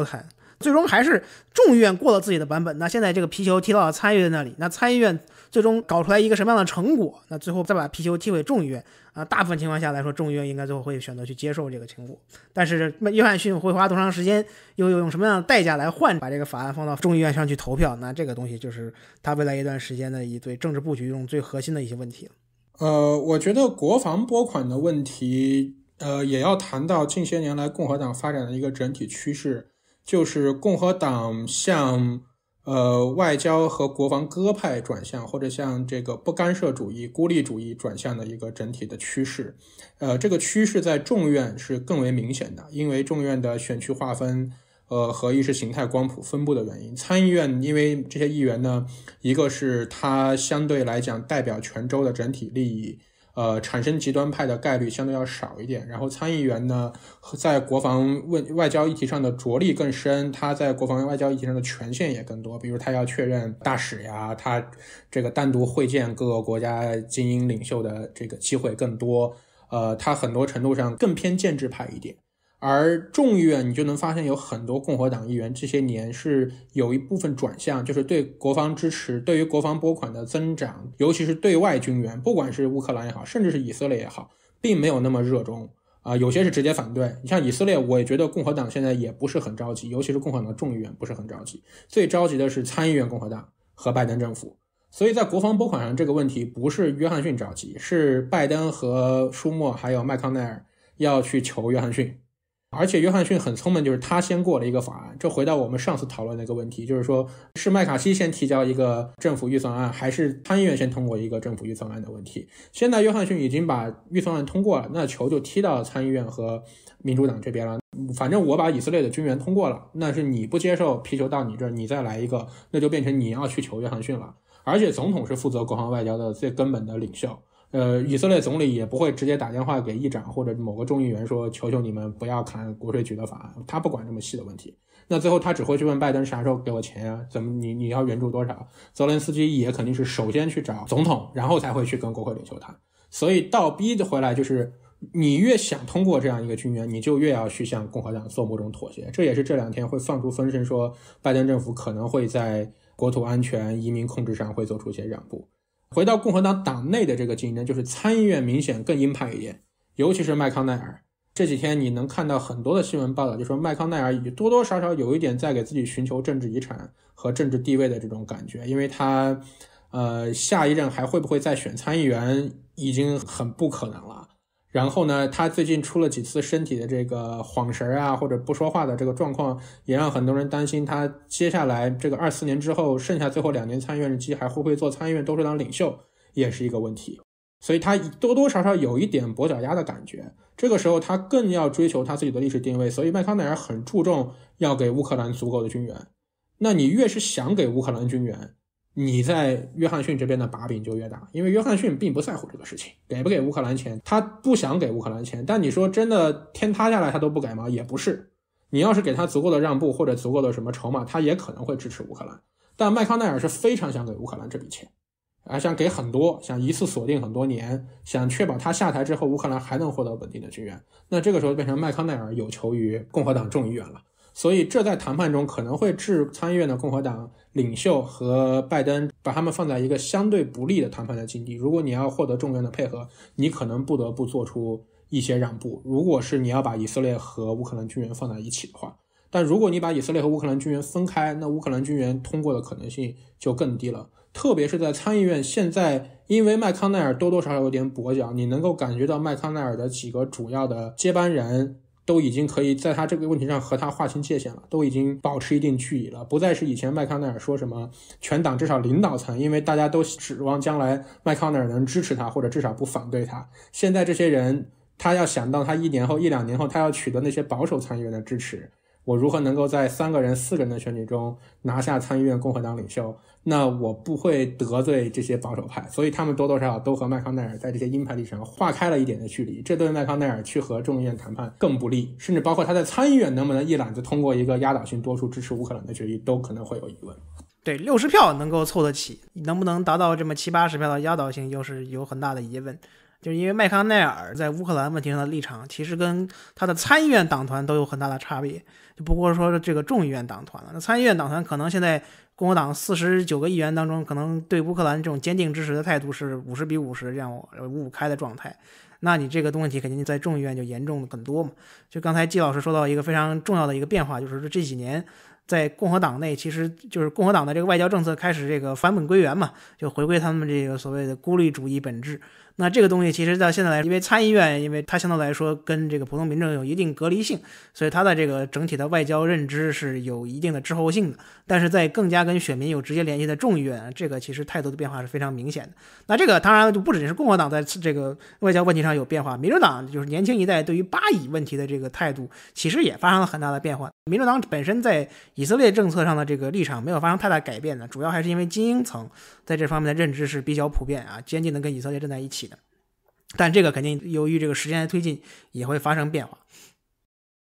最终还是众议院过了自己的版本。那现在这个皮球踢到了参议院那里。那参议院最终搞出来一个什么样的成果？那最后再把皮球踢回众议院啊。大部分情况下来说，众议院应该最后会选择去接受这个成果。但是约翰逊会花多长时间，又又用什么样的代价来换把这个法案放到众议院上去投票？那这个东西就是他未来一段时间的一对政治布局中最核心的一些问题了。呃，我觉得国防拨款的问题，呃，也要谈到近些年来共和党发展的一个整体趋势。就是共和党向呃外交和国防鸽派转向，或者向这个不干涉主义、孤立主义转向的一个整体的趋势。呃，这个趋势在众院是更为明显的，因为众院的选区划分，呃和意识形态光谱分布的原因。参议院因为这些议员呢，一个是他相对来讲代表全州的整体利益。呃，产生极端派的概率相对要少一点。然后参议员呢，在国防问外交议题上的着力更深，他在国防外交议题上的权限也更多。比如他要确认大使呀，他这个单独会见各个国家精英领袖的这个机会更多。呃，他很多程度上更偏建制派一点。而众议院，你就能发现有很多共和党议员这些年是有一部分转向，就是对国防支持，对于国防拨款的增长，尤其是对外军援，不管是乌克兰也好，甚至是以色列也好，并没有那么热衷啊。有些是直接反对。你像以色列，我也觉得共和党现在也不是很着急，尤其是共和党众议员不是很着急，最着急的是参议员共和党和拜登政府。所以在国防拨款上这个问题，不是约翰逊着急，是拜登和舒默还有麦康奈尔要去求约翰逊。而且约翰逊很聪明，就是他先过了一个法案。这回到我们上次讨论那个问题，就是说，是麦卡锡先提交一个政府预算案，还是参议院先通过一个政府预算案的问题。现在约翰逊已经把预算案通过了，那球就踢到参议院和民主党这边了。反正我把以色列的军援通过了，那是你不接受皮球到你这儿，你再来一个，那就变成你要去求约翰逊了。而且总统是负责国防外交的最根本的领袖。呃，以色列总理也不会直接打电话给议长或者某个众议员说：“求求你们不要砍国税局的法案。”他不管这么细的问题。那最后他只会去问拜登啥时候给我钱呀？怎么你你要援助多少？泽连斯基也肯定是首先去找总统，然后才会去跟国会领袖谈。所以倒逼的回来就是，你越想通过这样一个军援，你就越要去向共和党做某种妥协。这也是这两天会放出风声说，拜登政府可能会在国土安全、移民控制上会做出一些让步。回到共和党党内的这个竞争，就是参议院明显更鹰派一点，尤其是麦康奈尔。这几天你能看到很多的新闻报道，就说麦康奈尔已经多多少少有一点在给自己寻求政治遗产和政治地位的这种感觉，因为他，呃，下一任还会不会再选参议员已经很不可能了。然后呢，他最近出了几次身体的这个晃神儿啊，或者不说话的这个状况，也让很多人担心他接下来这个二四年之后剩下最后两年参议院任期还会不会做参议院多数党领袖，也是一个问题。所以他多多少少有一点跛脚鸭的感觉。这个时候他更要追求他自己的历史定位，所以麦康奈尔很注重要给乌克兰足够的军援。那你越是想给乌克兰军援，你在约翰逊这边的把柄就越大，因为约翰逊并不在乎这个事情，给不给乌克兰钱，他不想给乌克兰钱。但你说真的，天塌下来他都不给吗？也不是，你要是给他足够的让步或者足够的什么筹码，他也可能会支持乌克兰。但麦康奈尔是非常想给乌克兰这笔钱，啊，想给很多，想一次锁定很多年，想确保他下台之后乌克兰还能获得稳定的军援。那这个时候变成麦康奈尔有求于共和党众议员了。所以，这在谈判中可能会置参议院的共和党领袖和拜登把他们放在一个相对不利的谈判的境地。如果你要获得众院的配合，你可能不得不做出一些让步。如果是你要把以色列和乌克兰军援放在一起的话，但如果你把以色列和乌克兰军援分开，那乌克兰军援通过的可能性就更低了。特别是在参议院现在，因为麦康奈尔多多少少有点跛脚，你能够感觉到麦康奈尔的几个主要的接班人。都已经可以在他这个问题上和他划清界限了，都已经保持一定距离了，不再是以前麦康奈尔说什么全党至少领导层，因为大家都指望将来麦康奈尔能支持他或者至少不反对他。现在这些人，他要想到他一年后、一两年后，他要取得那些保守参议员的支持。我如何能够在三个人、四个人的选举中拿下参议院共和党领袖？那我不会得罪这些保守派，所以他们多多少少都和麦康奈尔在这些鹰派立场上划开了一点的距离。这对麦康奈尔去和众议院谈判更不利，甚至包括他在参议院能不能一揽子通过一个压倒性多数支持乌克兰的决议，都可能会有疑问。对，六十票能够凑得起，能不能达到这么七八十票的压倒性，又是有很大的疑问。就是因为麦康奈尔在乌克兰问题上的立场，其实跟他的参议院党团都有很大的差别。不过说这个众议院党团了，那参议院党团可能现在共和党四十九个议员当中，可能对乌克兰这种坚定支持的态度是五十比五十这样五五开的状态。那你这个问题肯定在众议院就严重的很多嘛。就刚才季老师说到一个非常重要的一个变化，就是这几年在共和党内，其实就是共和党的这个外交政策开始这个返本归元嘛，就回归他们这个所谓的孤立主义本质。那这个东西其实到现在来，因为参议院，因为它相对来说跟这个普通民众有一定隔离性，所以它的这个整体的外交认知是有一定的滞后性的。但是在更加跟选民有直接联系的众议院，这个其实态度的变化是非常明显的。那这个当然就不只是共和党在这个外交问题上有变化，民主党就是年轻一代对于巴以问题的这个态度其实也发生了很大的变化。民主党本身在以色列政策上的这个立场没有发生太大改变的，主要还是因为精英层。在这方面的认知是比较普遍啊，坚定的跟以色列站在一起的。但这个肯定由于这个时间的推进，也会发生变化。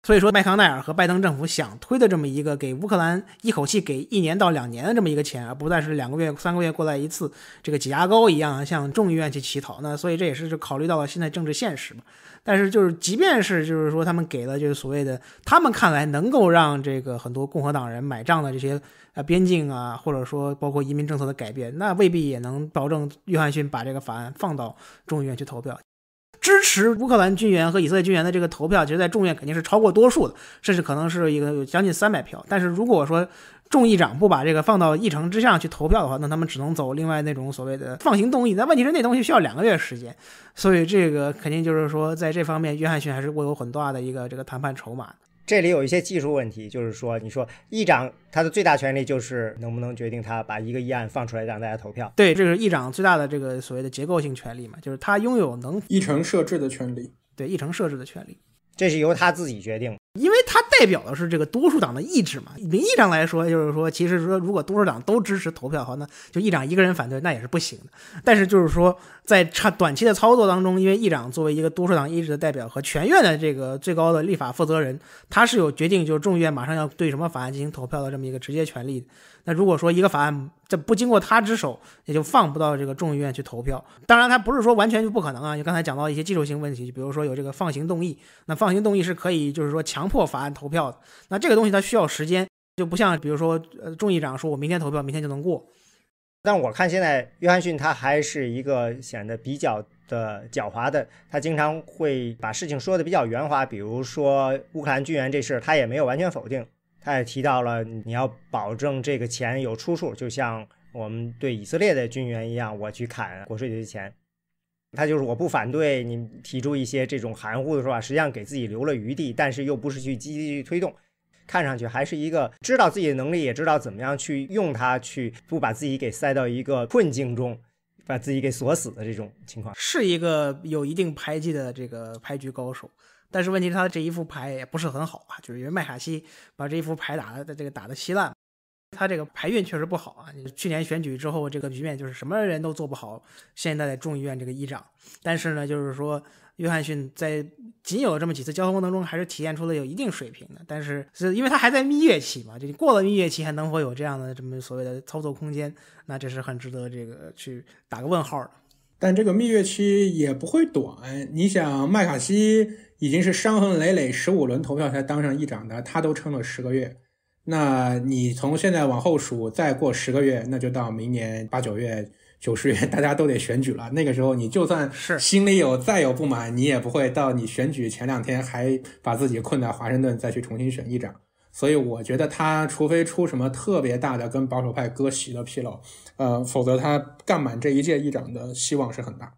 所以说，麦康奈尔和拜登政府想推的这么一个给乌克兰一口气给一年到两年的这么一个钱，而不再是两个月、三个月过来一次这个“挤牙膏”一样向众议院去乞讨。那所以这也是就考虑到了现在政治现实嘛。但是就是即便是就是说他们给了就是所谓的他们看来能够让这个很多共和党人买账的这些呃边境啊，或者说包括移民政策的改变，那未必也能保证约翰逊把这个法案放到众议院去投票。支持乌克兰军援和以色列军援的这个投票，其实，在众院肯定是超过多数的，甚至可能是一个有将近三百票。但是，如果说众议长不把这个放到议程之上去投票的话，那他们只能走另外那种所谓的放行动议。那问题是那东西需要两个月时间，所以这个肯定就是说，在这方面，约翰逊还是握有很大的一个这个谈判筹码。这里有一些技术问题，就是说，你说议长他的最大权利就是能不能决定他把一个议案放出来让大家投票？对，这是议长最大的这个所谓的结构性权利嘛，就是他拥有能议程设置的权利。对，议程设置的权利，这是由他自己决定。因为它代表的是这个多数党的意志嘛，名义上来说就是说，其实说如果多数党都支持投票的话，那就议长一个人反对那也是不行的。但是就是说，在长短期的操作当中，因为议长作为一个多数党意志的代表和全院的这个最高的立法负责人，他是有决定就是众议院马上要对什么法案进行投票的这么一个直接权利。那如果说一个法案这不经过他之手，也就放不到这个众议院去投票。当然，他不是说完全就不可能啊，就刚才讲到一些技术性问题，就比如说有这个放行动议，那放行动议是可以，就是说强。破法案投票，那这个东西它需要时间，就不像比如说呃众议长说我明天投票，明天就能过。但我看现在约翰逊他还是一个显得比较的狡猾的，他经常会把事情说的比较圆滑。比如说乌克兰军援这事，他也没有完全否定，他也提到了你要保证这个钱有出处，就像我们对以色列的军援一样，我去砍国税局的钱。他就是我不反对你提出一些这种含糊的说法，实际上给自己留了余地，但是又不是去积极去推动，看上去还是一个知道自己的能力，也知道怎么样去用它去不把自己给塞到一个困境中，把自己给锁死的这种情况，是一个有一定牌技的这个牌局高手，但是问题是他的这一副牌也不是很好啊，就是因为麦卡锡把这一副牌打的这个打的稀烂。他这个排运确实不好啊！去年选举之后，这个局面就是什么人都做不好。现在的众议院这个议长，但是呢，就是说约翰逊在仅有这么几次交锋当中，还是体现出了有一定水平的。但是，是因为他还在蜜月期嘛？就你过了蜜月期，还能否有这样的这么所谓的操作空间？那这是很值得这个去打个问号的。但这个蜜月期也不会短。你想，麦卡锡已经是伤痕累累，十五轮投票才当上议长的，他都撑了十个月。那你从现在往后数，再过十个月，那就到明年八九月、九十月，大家都得选举了。那个时候，你就算是心里有再有不满，你也不会到你选举前两天还把自己困在华盛顿再去重新选议长。所以我觉得他，除非出什么特别大的跟保守派割席的纰漏，呃，否则他干满这一届议长的希望是很大。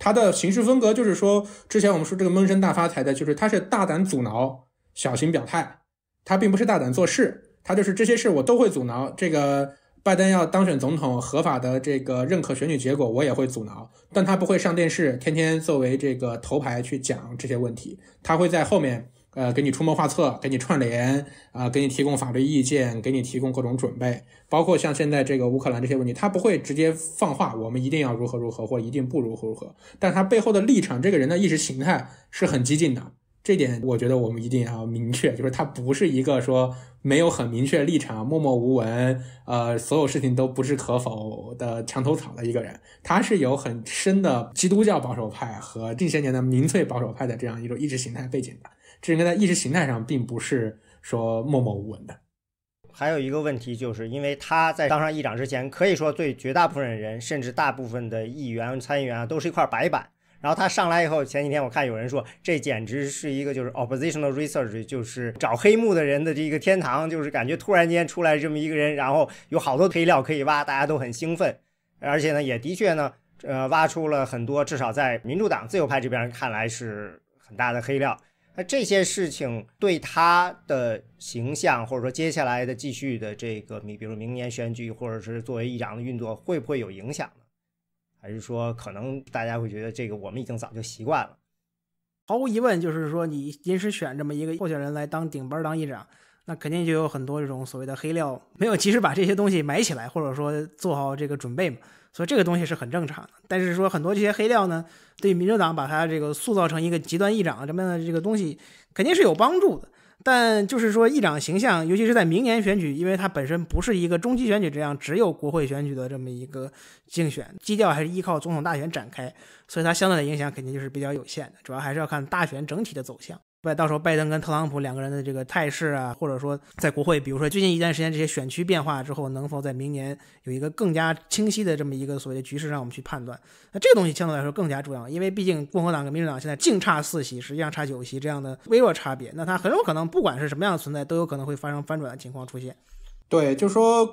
他的行事风格就是说，之前我们说这个闷声大发财的，就是他是大胆阻挠，小心表态，他并不是大胆做事。他就是这些事，我都会阻挠。这个拜登要当选总统，合法的这个认可选举结果，我也会阻挠。但他不会上电视，天天作为这个头牌去讲这些问题。他会在后面，呃，给你出谋划策，给你串联，啊，给你提供法律意见，给你提供各种准备，包括像现在这个乌克兰这些问题，他不会直接放话，我们一定要如何如何，或一定不如何如何。但他背后的立场，这个人的意识形态是很激进的。这点我觉得我们一定要明确，就是他不是一个说没有很明确立场、默默无闻、呃，所有事情都不置可否的墙头草的一个人。他是有很深的基督教保守派和近些年的民粹保守派的这样一种意识形态背景的，这应该在意识形态上并不是说默默无闻的。还有一个问题，就是因为他在当上议长之前，可以说对绝大部分人，甚至大部分的议员、参议员啊，都是一块白板。然后他上来以后，前几天我看有人说，这简直是一个就是 oppositional research，就是找黑幕的人的这个天堂，就是感觉突然间出来这么一个人，然后有好多黑料可以挖，大家都很兴奋。而且呢，也的确呢，呃，挖出了很多，至少在民主党自由派这边看来是很大的黑料。那这些事情对他的形象，或者说接下来的继续的这个，你比如明年选举，或者是作为议长的运作，会不会有影响？还是说，可能大家会觉得这个我们已经早就习惯了。毫无疑问，就是说你临时选这么一个候选人来当顶班当议长，那肯定就有很多这种所谓的黑料，没有及时把这些东西埋起来，或者说做好这个准备嘛。所以这个东西是很正常的。但是说很多这些黑料呢，对民主党把它这个塑造成一个极端议长什么样的这个东西，肯定是有帮助的。但就是说，议长形象，尤其是在明年选举，因为它本身不是一个中期选举，这样只有国会选举的这么一个竞选，基调还是依靠总统大选展开，所以它相对的影响肯定就是比较有限的，主要还是要看大选整体的走向。拜，到时候拜登跟特朗普两个人的这个态势啊，或者说在国会，比如说最近一段时间这些选区变化之后，能否在明年有一个更加清晰的这么一个所谓的局势让我们去判断。那这个东西相对来说更加重要，因为毕竟共和党跟民主党现在净差四席，实际上差九席这样的微弱差别，那它很有可能不管是什么样的存在，都有可能会发生翻转的情况出现。对，就是说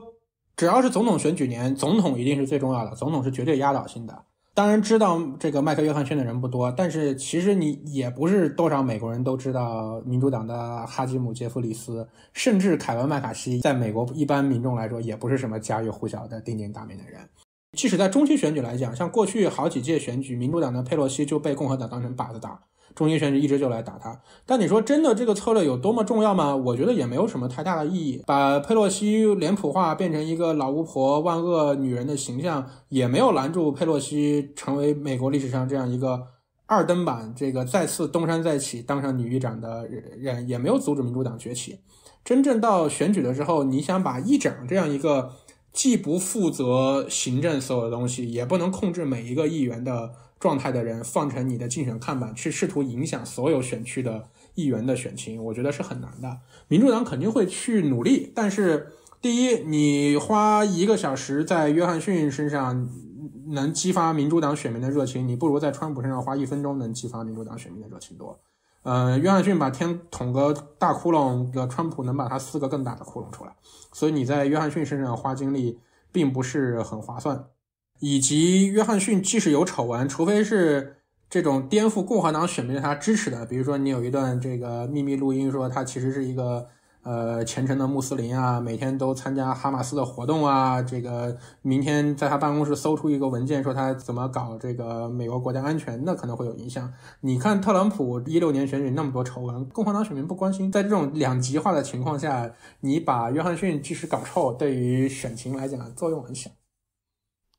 只要是总统选举年，总统一定是最重要的，总统是绝对压倒性的。当然知道这个麦克约翰逊的人不多，但是其实你也不是多少美国人都知道民主党的哈基姆·杰弗里斯，甚至凯文·麦卡锡，在美国一般民众来说也不是什么家喻户晓的鼎鼎大名的人。即使在中期选举来讲，像过去好几届选举，民主党的佩洛西就被共和党当成靶子打。中心选举一直就来打他，但你说真的，这个策略有多么重要吗？我觉得也没有什么太大的意义。把佩洛西脸谱化变成一个老巫婆、万恶女人的形象，也没有拦住佩洛西成为美国历史上这样一个二登版，这个再次东山再起当上女议长的人，也没有阻止民主党崛起。真正到选举的时候，你想把议长这样一个既不负责行政所有的东西，也不能控制每一个议员的。状态的人放成你的竞选看板，去试图影响所有选区的议员的选情，我觉得是很难的。民主党肯定会去努力，但是第一，你花一个小时在约翰逊身上能激发民主党选民的热情，你不如在川普身上花一分钟能激发民主党选民的热情多。呃，约翰逊把天捅个大窟窿，川普能把他撕个更大的窟窿出来，所以你在约翰逊身上花精力并不是很划算。以及约翰逊即使有丑闻，除非是这种颠覆共和党选民对他支持的，比如说你有一段这个秘密录音说他其实是一个呃虔诚的穆斯林啊，每天都参加哈马斯的活动啊，这个明天在他办公室搜出一个文件说他怎么搞这个美国国家安全，那可能会有影响。你看特朗普一六年选举那么多丑闻，共和党选民不关心，在这种两极化的情况下，你把约翰逊即使搞臭，对于选情来讲作用很小。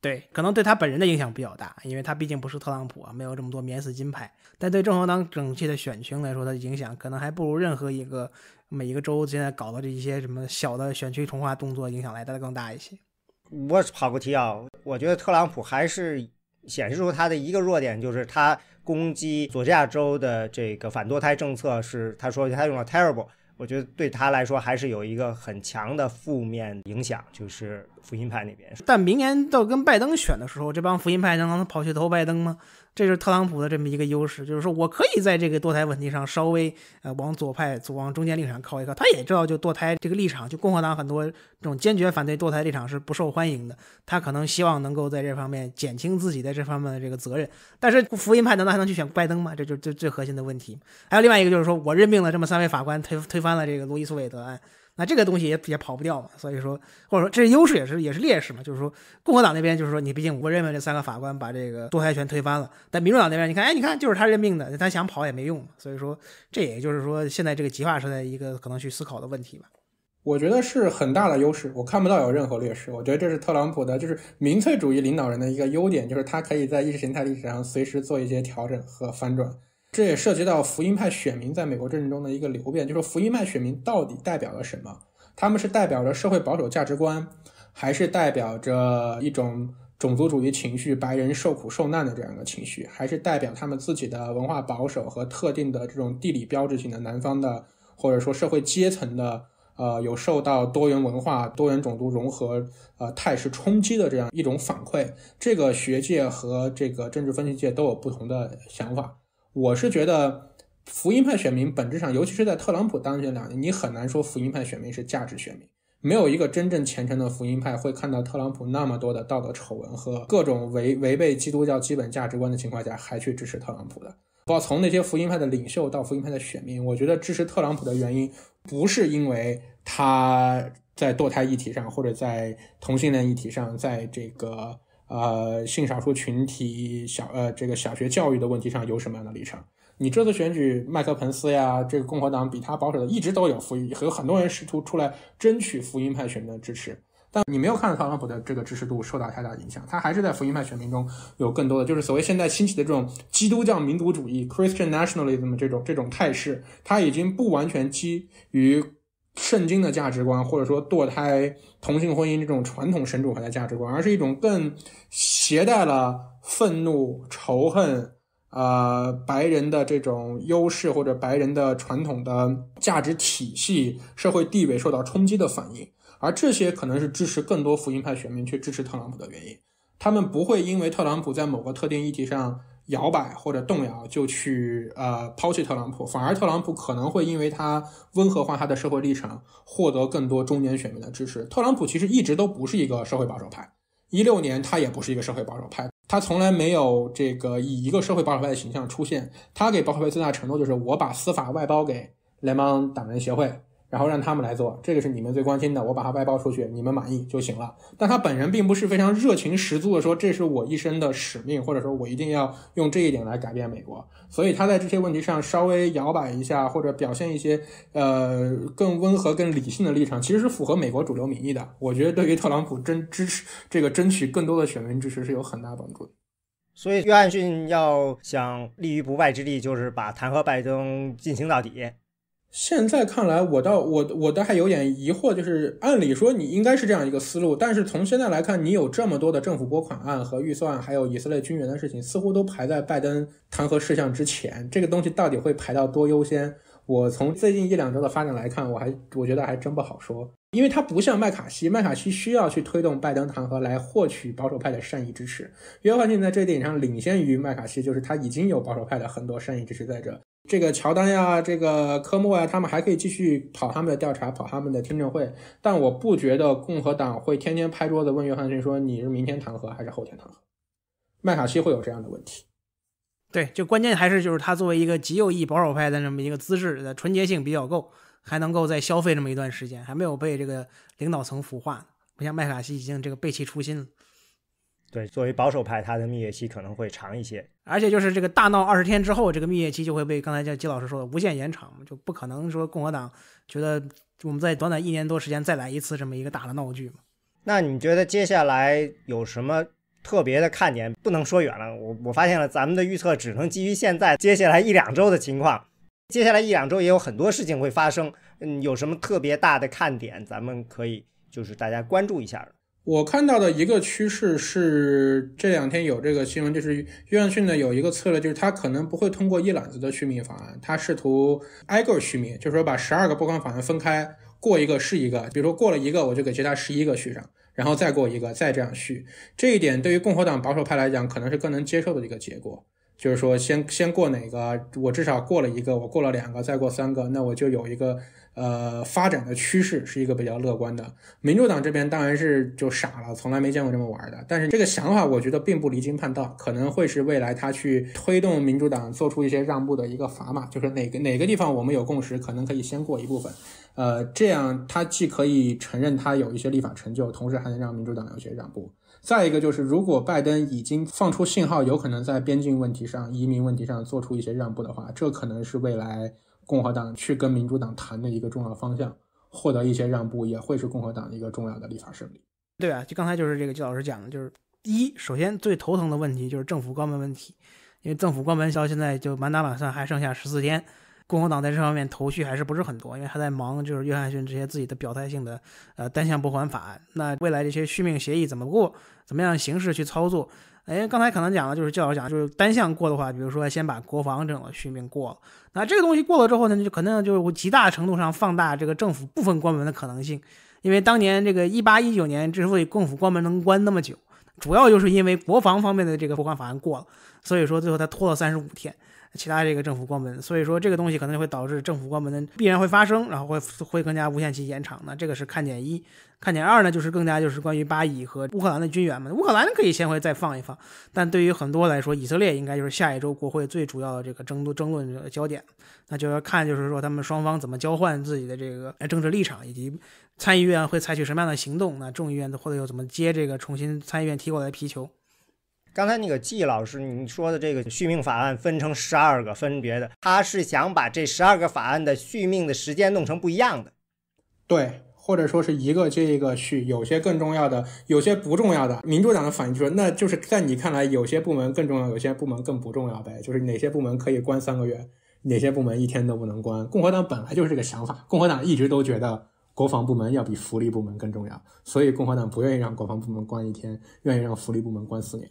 对，可能对他本人的影响比较大，因为他毕竟不是特朗普啊，没有这么多免死金牌。但对共和党整体的选情来说，他的影响可能还不如任何一个每一个州现在搞的这一些什么小的选区重划动作影响来得更大一些。我跑个题啊，我觉得特朗普还是显示出他的一个弱点，就是他攻击佐治亚州的这个反堕胎政策是他说他用了 terrible。我觉得对他来说还是有一个很强的负面影响，就是福音派那边。但明年到跟拜登选的时候，这帮福音派能跑去投拜登吗？这是特朗普的这么一个优势，就是说我可以在这个堕胎问题上稍微呃往左派、往中间立场靠一靠。他也知道，就堕胎这个立场，就共和党很多这种坚决反对堕胎立场是不受欢迎的。他可能希望能够在这方面减轻自己在这方面的这个责任。但是福音派难道还能去选拜登吗？这就是最最核心的问题。还有另外一个就是说我任命了这么三位法官，推推翻了这个罗伊诉韦德案。那这个东西也也跑不掉嘛，所以说或者说这是优势也是也是劣势嘛，就是说共和党那边就是说你毕竟我认为这三个法官把这个堕胎权推翻了，但民主党那边你看哎你看就是他任命的，他想跑也没用，所以说这也就是说现在这个极化时代一个可能去思考的问题吧。我觉得是很大的优势，我看不到有任何劣势，我觉得这是特朗普的就是民粹主义领导人的一个优点，就是他可以在意识形态历史上随时做一些调整和反转。这也涉及到福音派选民在美国政治中的一个流变，就是福音派选民到底代表了什么？他们是代表着社会保守价值观，还是代表着一种种族主义情绪、白人受苦受难的这样一个情绪，还是代表他们自己的文化保守和特定的这种地理标志性的南方的，或者说社会阶层的，呃，有受到多元文化、多元种族融合呃态势冲击的这样一种反馈？这个学界和这个政治分析界都有不同的想法。我是觉得福音派选民本质上，尤其是在特朗普当选两年，你很难说福音派选民是价值选民。没有一个真正虔诚的福音派会看到特朗普那么多的道德丑闻和各种违违背基督教基本价值观的情况下，还去支持特朗普的。包括从那些福音派的领袖到福音派的选民，我觉得支持特朗普的原因，不是因为他在堕胎议题上，或者在同性恋议题上，在这个。呃，性少数群体小呃，这个小学教育的问题上有什么样的立场。你这次选举，麦克彭斯呀，这个共和党比他保守的一直都有福音，有很多人试图出来争取福音派选民的支持，但你没有看到特朗普的这个支持度受到太大影响，他还是在福音派选民中有更多的，就是所谓现在兴起的这种基督教民族主义 （Christian Nationalism） 这种这种态势，他已经不完全基于。圣经的价值观，或者说堕胎、同性婚姻这种传统神主派的价值观，而是一种更携带了愤怒、仇恨，呃，白人的这种优势或者白人的传统的价值体系、社会地位受到冲击的反应，而这些可能是支持更多福音派选民去支持特朗普的原因。他们不会因为特朗普在某个特定议题上。摇摆或者动摇就去呃抛弃特朗普，反而特朗普可能会因为他温和化他的社会立场，获得更多中间选民的支持。特朗普其实一直都不是一个社会保守派，一六年他也不是一个社会保守派，他从来没有这个以一个社会保守派的形象出现。他给保守派最大承诺就是我把司法外包给联邦党人协会。然后让他们来做，这个是你们最关心的，我把它外包出去，你们满意就行了。但他本人并不是非常热情十足的说这是我一生的使命，或者说我一定要用这一点来改变美国。所以他在这些问题上稍微摇摆一下，或者表现一些呃更温和、更理性的立场，其实是符合美国主流民意的。我觉得对于特朗普争支持这个争取更多的选民支持是有很大帮助的。所以，约翰逊要想立于不败之地，就是把弹劾拜登进行到底。现在看来，我倒我我倒还有点疑惑，就是按理说你应该是这样一个思路，但是从现在来看，你有这么多的政府拨款案和预算，还有以色列军援的事情，似乎都排在拜登弹劾事项之前。这个东西到底会排到多优先？我从最近一两周的发展来看，我还我觉得还真不好说，因为它不像麦卡锡，麦卡锡需要去推动拜登弹劾来获取保守派的善意支持。约翰逊在这点上领先于麦卡锡，就是他已经有保守派的很多善意支持在这。这个乔丹呀，这个科莫呀，他们还可以继续跑他们的调查，跑他们的听证会。但我不觉得共和党会天天拍桌子问约翰逊说你是明天弹劾还是后天弹劾。麦卡锡会有这样的问题。对，就关键还是就是他作为一个极右翼保守派的那么一个资质的纯洁性比较够，还能够再消费这么一段时间，还没有被这个领导层腐化。不像麦卡锡已经这个背弃初心了。对，作为保守派，他的蜜月期可能会长一些，而且就是这个大闹二十天之后，这个蜜月期就会被刚才叫季老师说的无限延长，就不可能说共和党觉得我们在短短一年多时间再来一次这么一个大的闹剧嘛。那你觉得接下来有什么特别的看点？不能说远了，我我发现了咱们的预测只能基于现在接下来一两周的情况，接下来一两周也有很多事情会发生。嗯，有什么特别大的看点，咱们可以就是大家关注一下。我看到的一个趋势是，这两天有这个新闻，就是约翰逊呢有一个策略，就是他可能不会通过一揽子的续命法案，他试图挨个续命，就是说把十二个拨款法案分开过一个是一个，比如说过了一个，我就给其他十一个续上，然后再过一个，再这样续。这一点对于共和党保守派来讲，可能是更能接受的一个结果，就是说先先过哪个，我至少过了一个，我过了两个，再过三个，那我就有一个。呃，发展的趋势是一个比较乐观的。民主党这边当然是就傻了，从来没见过这么玩的。但是这个想法我觉得并不离经叛道，可能会是未来他去推动民主党做出一些让步的一个砝码，就是哪个哪个地方我们有共识，可能可以先过一部分。呃，这样他既可以承认他有一些立法成就，同时还能让民主党有些让步。再一个就是，如果拜登已经放出信号，有可能在边境问题上、移民问题上做出一些让步的话，这可能是未来。共和党去跟民主党谈的一个重要方向，获得一些让步也会是共和党的一个重要的立法胜利，对啊，就刚才就是这个季老师讲的，就是一首先最头疼的问题就是政府关门问题，因为政府关门现在就满打满算还剩下十四天，共和党在这方面头绪还是不是很多，因为他在忙就是约翰逊这些自己的表态性的呃单向拨款法，那未来这些续命协议怎么过，怎么样形式去操作？哎，刚才可能讲的就是教授讲，就是单向过的话，比如说先把国防整个续命过了。那这个东西过了之后呢，就可能就会极大程度上放大这个政府部分关门的可能性，因为当年这个一八一九年之所以政府关门能关那么久，主要就是因为国防方面的这个拨款法案过了，所以说最后他拖了三十五天，其他这个政府关门，所以说这个东西可能就会导致政府关门的必然会发生，然后会会更加无限期延长，那这个是看点一。看点二呢，就是更加就是关于巴以和乌克兰的军援嘛。乌克兰可以先会再放一放，但对于很多来说，以色列应该就是下一周国会最主要的这个争夺争论的焦点。那就要看就是说他们双方怎么交换自己的这个政治立场，以及参议院会采取什么样的行动，那众议院或者又怎么接这个重新参议院踢过来的皮球。刚才那个季老师你说的这个续命法案分成十二个分别的，他是想把这十二个法案的续命的时间弄成不一样的。对。或者说是一个接一个去，有些更重要的，有些不重要的。民主党的反应就是，那就是在你看来，有些部门更重要，有些部门更不重要呗。就是哪些部门可以关三个月，哪些部门一天都不能关。共和党本来就是这个想法，共和党一直都觉得国防部门要比福利部门更重要，所以共和党不愿意让国防部门关一天，愿意让福利部门关四年。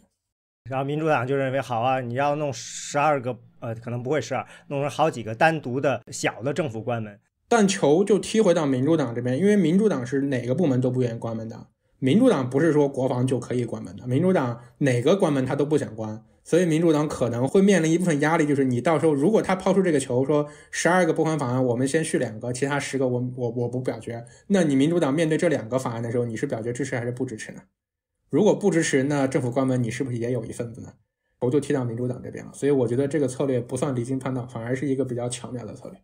然后民主党就认为，好啊，你要弄十二个，呃，可能不会十二，弄出好几个单独的小的政府关门。但球就踢回到民主党这边，因为民主党是哪个部门都不愿意关门的。民主党不是说国防就可以关门的，民主党哪个关门他都不想关。所以民主党可能会面临一部分压力，就是你到时候如果他抛出这个球，说十二个拨款法案，我们先续两个，其他十个我我我不表决。那你民主党面对这两个法案的时候，你是表决支持还是不支持呢？如果不支持，那政府关门你是不是也有一份子呢？球就踢到民主党这边了。所以我觉得这个策略不算离经叛道，反而是一个比较巧妙的策略。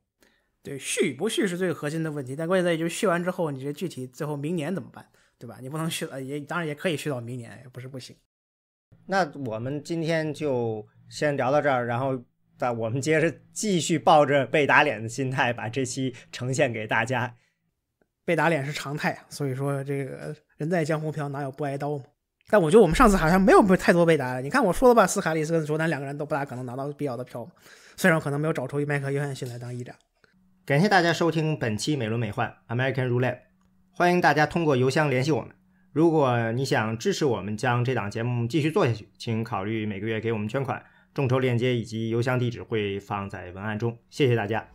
对续不续是最核心的问题，但关键在于就续完之后，你这具体最后明年怎么办，对吧？你不能续了，也当然也可以续到明年，也不是不行。那我们今天就先聊到这儿，然后在我们接着继续抱着被打脸的心态把这期呈现给大家。被打脸是常态，所以说这个人在江湖飘，哪有不挨刀嘛？但我觉得我们上次好像没有太多被打脸。你看我说了吧，斯卡利斯跟卓丹两个人都不大可能拿到必要的票，虽然我可能没有找出麦克约翰逊来当议长。感谢大家收听本期《美轮美奂 American Roulette》，欢迎大家通过邮箱联系我们。如果你想支持我们将这档节目继续做下去，请考虑每个月给我们捐款。众筹链接以及邮箱地址会放在文案中。谢谢大家。